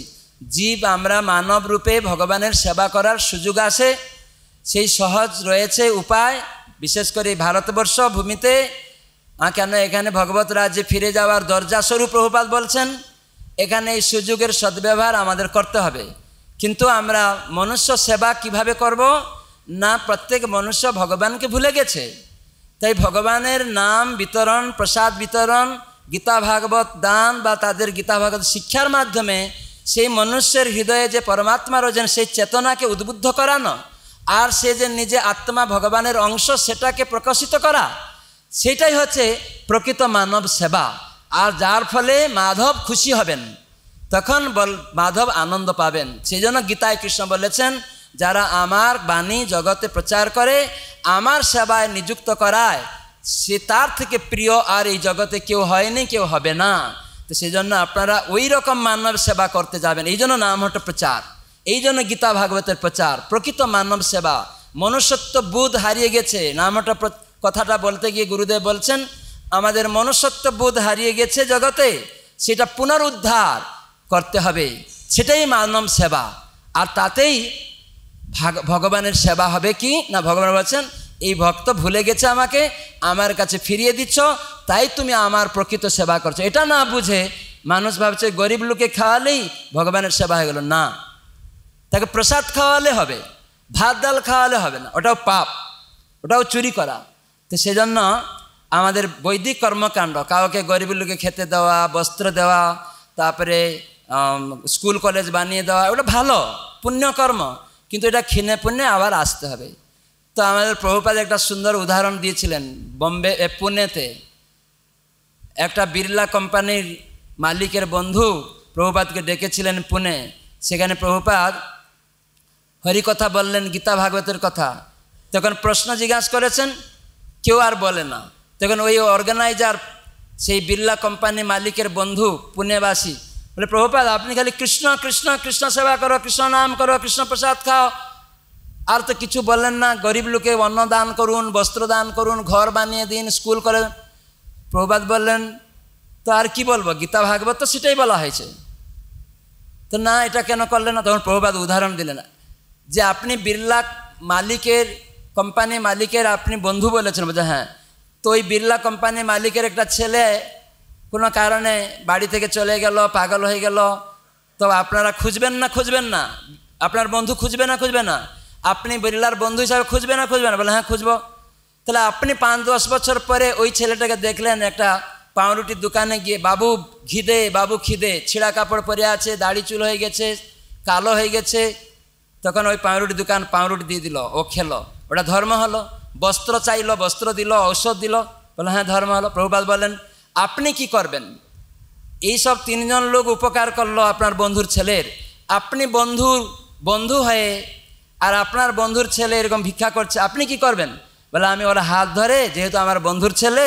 জীব আমরা মানব রূপে ভগবানের সেবা করার সুযোগ আছে সেই সহজ রয়েছে উপায় বিশেষ করে ভারতবর্ষ ভূমিতে কেন এখানে ভগবত রাজ্যে ফিরে যাওয়ার দরজা স্বরূপ প্রভুপাত বলছেন এখানে এই সুযোগের সদ্ব্যবহার আমাদের করতে হবে কিন্তু আমরা মনুষ্য সেবা কিভাবে করব না প্রত্যেক মনুষ্য ভগবানকে ভুলে গেছে তাই ভগবানের নাম বিতরণ প্রসাদ বিতরণ গীতা ভাগবত দান বা তাদের গীতা ভাগবত শিক্ষার মাধ্যমে সেই মনুষ্যের হৃদয়ে যে পরমাত্মা রয়েছেন সেই চেতনাকে উদ্বুদ্ধ করানো আর সে যে নিজে আত্মা ভগবানের অংশ সেটাকে প্রকাশিত করা সেটাই হচ্ছে প্রকৃত মানব সেবা আর যার ফলে মাধব খুশি হবেন তখন বল মাধব আনন্দ পাবেন সেই জন্য গীতায় কৃষ্ণ বলেছেন যারা আমার বাণী জগতে প্রচার করে আমার সেবায় নিযুক্ত করায় সে তার থেকে প্রিয় আর এই জগতে কেউ হয়নি কেউ হবে না তো সেই জন্য আপনারা ওই রকম মানব সেবা করতে যাবেন এই জন্য নাম হটো প্রচার এই জন্য গীতা ভাগবতের প্রচার প্রকৃত মানব সেবা মনুষ্যত্ব বুধ হারিয়ে গেছে নাম হটো কথাটা বলতে গিয়ে গুরুদেব বলছেন আমাদের মনুষ্যত্ব বোধ হারিয়ে গেছে জগতে সেটা পুনরুদ্ধার করতে হবে সেটাই মানব সেবা আর তাতেই ভগবানের সেবা হবে কি না ভগবান বলছেন এই ভক্ত ভুলে গেছে আমাকে আমার কাছে ফিরিয়ে দিচ্ছ তাই তুমি আমার প্রকৃত সেবা করছো এটা না বুঝে মানুষ ভাবছে গরিব লোকে খাওয়ালেই ভগবানের সেবা হয়ে গেল না তাকে প্রসাদ খাওয়ালে হবে ভাত ডাল খাওয়ালে হবে না ওটাও পাপ ওটাও চুরি করা তো সেজন্য আমাদের বৈদিক কর্মকাণ্ড কাউকে গরিব লোকে খেতে দেওয়া বস্ত্র দেওয়া তারপরে স্কুল কলেজ বানিয়ে দেওয়া ওটা ভালো পুণ্যকর্ম কিন্তু এটা ক্ষীণে পুণ্যে আবার আসতে হবে তো আমাদের প্রভুপাদ একটা সুন্দর উদাহরণ দিয়েছিলেন বম্বে পুনেতে একটা বিড়লা কোম্পানির মালিকের বন্ধু প্রভুপাদকে ডেকেছিলেন পুনে সেখানে প্রভুপাদ হরিকথা বললেন গীতা ভাগবতের কথা তখন প্রশ্ন জিজ্ঞাসা করেছেন কেউ আর বলে না তখন ওই অর্গানাইজার সেই বিল্লা কোম্পানি মালিকের বন্ধু পুনেবাসী বলে প্রভুপাল আপনি খালি কৃষ্ণ কৃষ্ণ কৃষ্ণ সেবা করো কৃষ্ণ নাম করো কৃষ্ণ প্রসাদ খাও আর তো কিছু বলেন না গরিব লোকে অন্ন দান করুন বস্ত্র দান করুন ঘর বানিয়ে দিন স্কুল করে প্রভুপাত বললেন তো আর কি বলবো গীতা ভাগবত তো সেটাই বলা হয়েছে তো না এটা কেন করলেন না তখন প্রভুপাত উদাহরণ দিলেন যে আপনি বিড়লা মালিকের কোম্পানি মালিকের আপনি বন্ধু বলেছেন বোঝা হ্যাঁ তো ওই বিড়লা কোম্পানি মালিকের একটা ছেলে কোনো কারণে বাড়ি থেকে চলে গেল পাগল হয়ে গেল তো আপনারা খুঁজবেন না খুঁজবেন না আপনার বন্ধু খুঁজবে না খুঁজবে না আপনি বিড়লার বন্ধু হিসাবে খুঁজবে না খুঁজবে না বলে হ্যাঁ খুঁজবো তাহলে আপনি পাঁচ দশ বছর পরে ওই ছেলেটাকে দেখলেন একটা পাউরুটির দোকানে গিয়ে বাবু ঘিদে বাবু খিদে ছিঁড়া কাপড় পরে আছে দাড়ি চুল হয়ে গেছে কালো হয়ে গেছে তখন ওই পাউরুটি দোকান পাউরুটি দিয়ে দিল ও খেলো ওটা ধর্ম হলো বস্ত্র চাইল বস্ত্র দিল ঔষধ দিল বলে হ্যাঁ ধর্ম হলো প্রভুপাত বলেন আপনি কি করবেন এইসব তিনজন লোক উপকার করলো আপনার বন্ধুর ছেলের আপনি বন্ধুর বন্ধু হয়ে আর আপনার বন্ধুর ছেলে এরকম ভিক্ষা করছে আপনি কি করবেন বলে আমি ওরা হাত ধরে যেহেতু আমার বন্ধুর ছেলে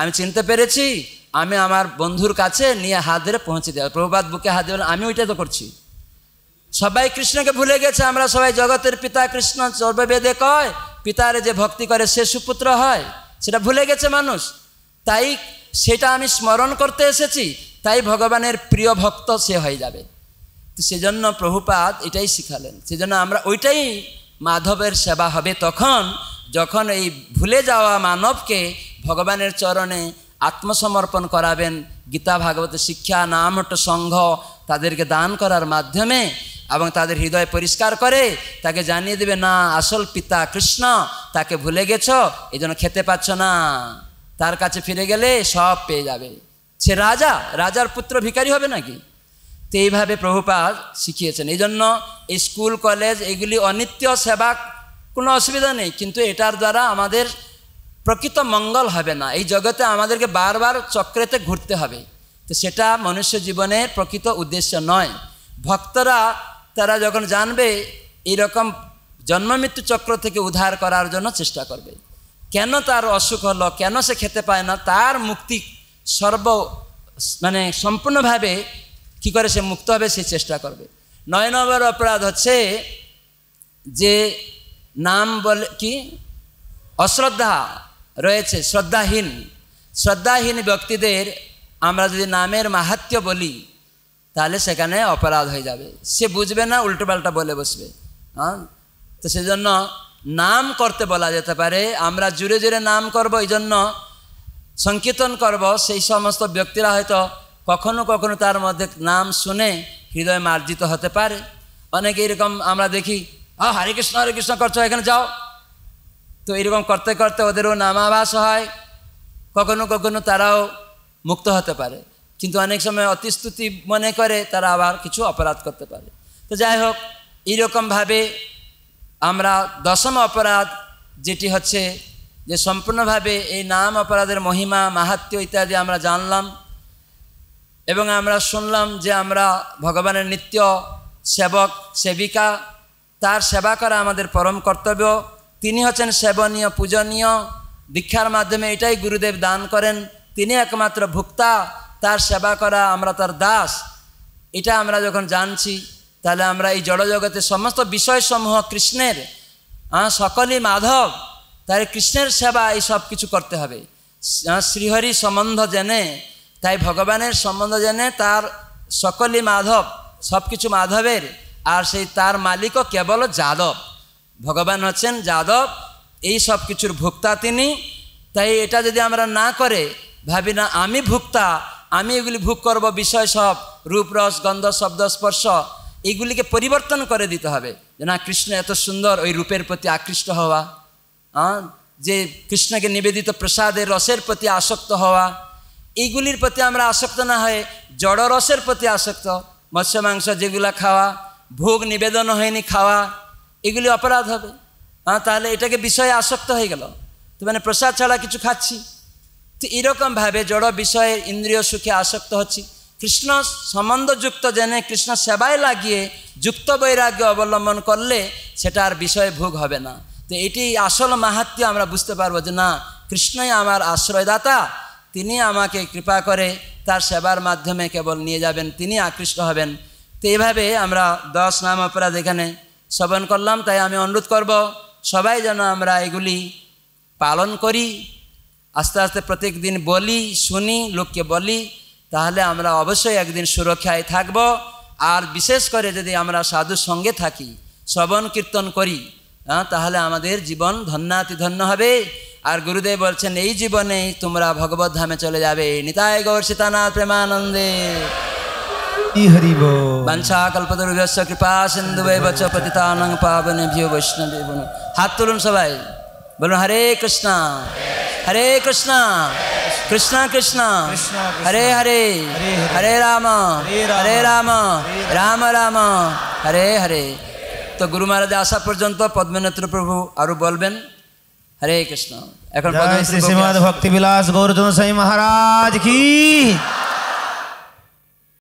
আমি চিনতে পেরেছি আমি আমার বন্ধুর কাছে নিয়ে হাত ধরে পৌঁছে দেওয়া প্রভুপাত বুকে হাত দিয়ে আমি ওইটা তো করছি সবাই কৃষ্ণকে ভুলে গেছে আমরা সবাই জগতের পিতা কৃষ্ণ সর্ববেদে কয় পিতারে যে ভক্তি করে সে সুপুত্র হয় সেটা ভুলে গেছে মানুষ তাই সেটা আমি স্মরণ করতে এসেছি তাই ভগবানের প্রিয় ভক্ত সে হয়ে যাবে তো সেজন্য প্রভুপাত এটাই শিখালেন সেজন্য আমরা ওইটাই মাধবের সেবা হবে তখন যখন এই ভুলে যাওয়া মানবকে ভগবানের চরণে আত্মসমর্পণ করাবেন গীতা ভাগবত শিক্ষা নামট সংঘ তাদেরকে দান করার মাধ্যমে এবং তাদের হৃদয় পরিষ্কার করে তাকে জানিয়ে দেবে না আসল পিতা কৃষ্ণ তাকে ভুলে গেছ এই জন্য খেতে পাচ্ছ না তার কাছে ফিরে গেলে সব পেয়ে যাবে সে রাজা রাজার পুত্র ভিকারি হবে নাকি তো এইভাবে প্রভুপাল শিখিয়েছেন এই জন্য এই স্কুল কলেজ এগুলি অনিত্য সেবা কোনো অসুবিধা নেই কিন্তু এটার দ্বারা আমাদের প্রকৃত মঙ্গল হবে না এই জগতে আমাদেরকে বারবার চক্রেতে ঘুরতে হবে তো সেটা মনুষ্য জীবনের প্রকৃত উদ্দেশ্য নয় ভক্তরা তারা যখন জানবে এইরকম জন্মমৃত্যু চক্র থেকে উদ্ধার করার জন্য চেষ্টা করবে কেন তার অসুখ হলো কেন সে খেতে পায় না তার মুক্তি সর্ব মানে সম্পূর্ণভাবে কি করে সে মুক্ত হবে সে চেষ্টা করবে নয় নম্বর অপরাধ হচ্ছে যে নাম বলে কি অশ্রদ্ধা রয়েছে শ্রদ্ধাহীন শ্রদ্ধাহীন ব্যক্তিদের আমরা যদি নামের মাহাত্ম্য বলি তাহলে সেখানে অপরাধ হয়ে যাবে সে বুঝবে না উল্টোপাল্টা বলে বসবে হ্যাঁ তো সেজন্য নাম করতে বলা যেতে পারে আমরা জুড়ে জুড়ে নাম করব এই জন্য সংকীর্তন করব সেই সমস্ত ব্যক্তিরা হয়তো কখনো কখনো তার মধ্যে নাম শুনে হৃদয় মার্জিত হতে পারে অনেকে এরকম আমরা দেখি আ হরে কৃষ্ণ হরে কৃষ্ণ করছো এখানে যাও তো এরকম করতে করতে ওদেরও নামাবাস হয় কখনো কখনো তারাও মুক্ত হতে পারে কিন্তু অনেক সময় অতিস্তুতি মনে করে তারা আবার কিছু অপরাধ করতে পারে তো যাই হোক এইরকমভাবে আমরা দশম অপরাধ যেটি হচ্ছে যে সম্পূর্ণভাবে এই নাম অপরাধের মহিমা মাহাত্ম্য ইত্যাদি আমরা জানলাম এবং আমরা শুনলাম যে আমরা ভগবানের নিত্য সেবক সেবিকা তার সেবা করা আমাদের পরম কর্তব্য তিনি হচ্ছেন সেবনীয় পূজনীয় দীক্ষার মাধ্যমে এটাই গুরুদেব দান করেন তিনি একমাত্র ভোক্তা তার সেবা করা আমরা তার দাস এটা আমরা যখন জানছি তাহলে আমরা এই জড়জগতের সমস্ত বিষয়সমূহ কৃষ্ণের সকলই মাধব তাই কৃষ্ণের সেবা এই সব কিছু করতে হবে শ্রীহরি সম্বন্ধ জেনে তাই ভগবানের সম্বন্ধ জেনে তার সকলই মাধব সব কিছু মাধবের আর সেই তার মালিকও কেবল যাদব ভগবান হচ্ছেন যাদব এই সব কিছুর ভোক্তা তিনি তাই এটা যদি আমরা না করে ভাবি না আমি ভুক্তা আমি এগুলি ভোগ করব বিষয় সব রূপরস গন্ধ শব্দ স্পর্শ এইগুলিকে পরিবর্তন করে দিতে হবে যে না কৃষ্ণ এত সুন্দর ওই রূপের প্রতি আকৃষ্ট হওয়া হ্যাঁ যে কৃষ্ণকে নিবেদিত প্রসাদের রসের প্রতি আসক্ত হওয়া এইগুলির প্রতি আমরা আসক্ত না হয়ে জড় রসের প্রতি আসক্ত মৎস্য মাংস যেগুলো খাওয়া ভোগ নিবেদন হয়নি খাওয়া এগুলি অপরাধ হবে হ্যাঁ তাহলে এটাকে বিষয়ে আসক্ত হয়ে গেল তো মানে প্রসাদ ছাড়া কিছু খাচ্ছি তো এরকমভাবে জড় বিষয়ে ইন্দ্রিয় সুখে আসক্ত হচ্ছি কৃষ্ণ সম্বন্ধযুক্ত জেনে কৃষ্ণ সেবায় লাগিয়ে যুক্ত বৈরাগ্য অবলম্বন করলে সেটার বিষয়ে ভোগ হবে না তো এটি আসল মাহাত্ম্য আমরা বুঝতে পারবো যে না কৃষ্ণই আমার আশ্রয়দাতা তিনি আমাকে কৃপা করে তার সেবার মাধ্যমে কেবল নিয়ে যাবেন তিনি আকৃষ্ট হবেন তো এইভাবে আমরা দশ নাম অপরাধ এখানে শ্রবণ করলাম তাই আমি অনুরোধ করব সবাই যেন আমরা এগুলি পালন করি আস্তে আস্তে প্রত্যেক দিন বলি শুনি লোককে বলি তাহলে আমরা অবশ্যই একদিন সুরক্ষায় থাকব আর বিশেষ করে যদি আমরা সাধুর সঙ্গে থাকি শ্রবণ কীর্তন করি তাহলে আমাদের জীবন ধন্যাতি ধন্য হবে আর গুরুদেব বলছেন এই জীবনে তোমরা ভগবত ধামে চলে যাবে নিতায় গৌর সীতানাথ প্রেমানন্দে বাঞ্ছা কৃপা সিন্ধু পাবনে হাত তুলুন সবাই বলুন হরে কৃষ্ণা হরে কৃষ্ণ কৃষ্ণ কৃষ্ণ হরে হরে হরে রাম হরে রাম রাম রাম হরে হরে তো গুরু মহারাজ আসা পর্যন্ত পদ্মনেত্র প্রভু আরো বলবেন হরে কৃষ্ণ এখন শ্রী শ্রীমদ ভক্তিবিলাস গৌরজন সাই মহারাজ কি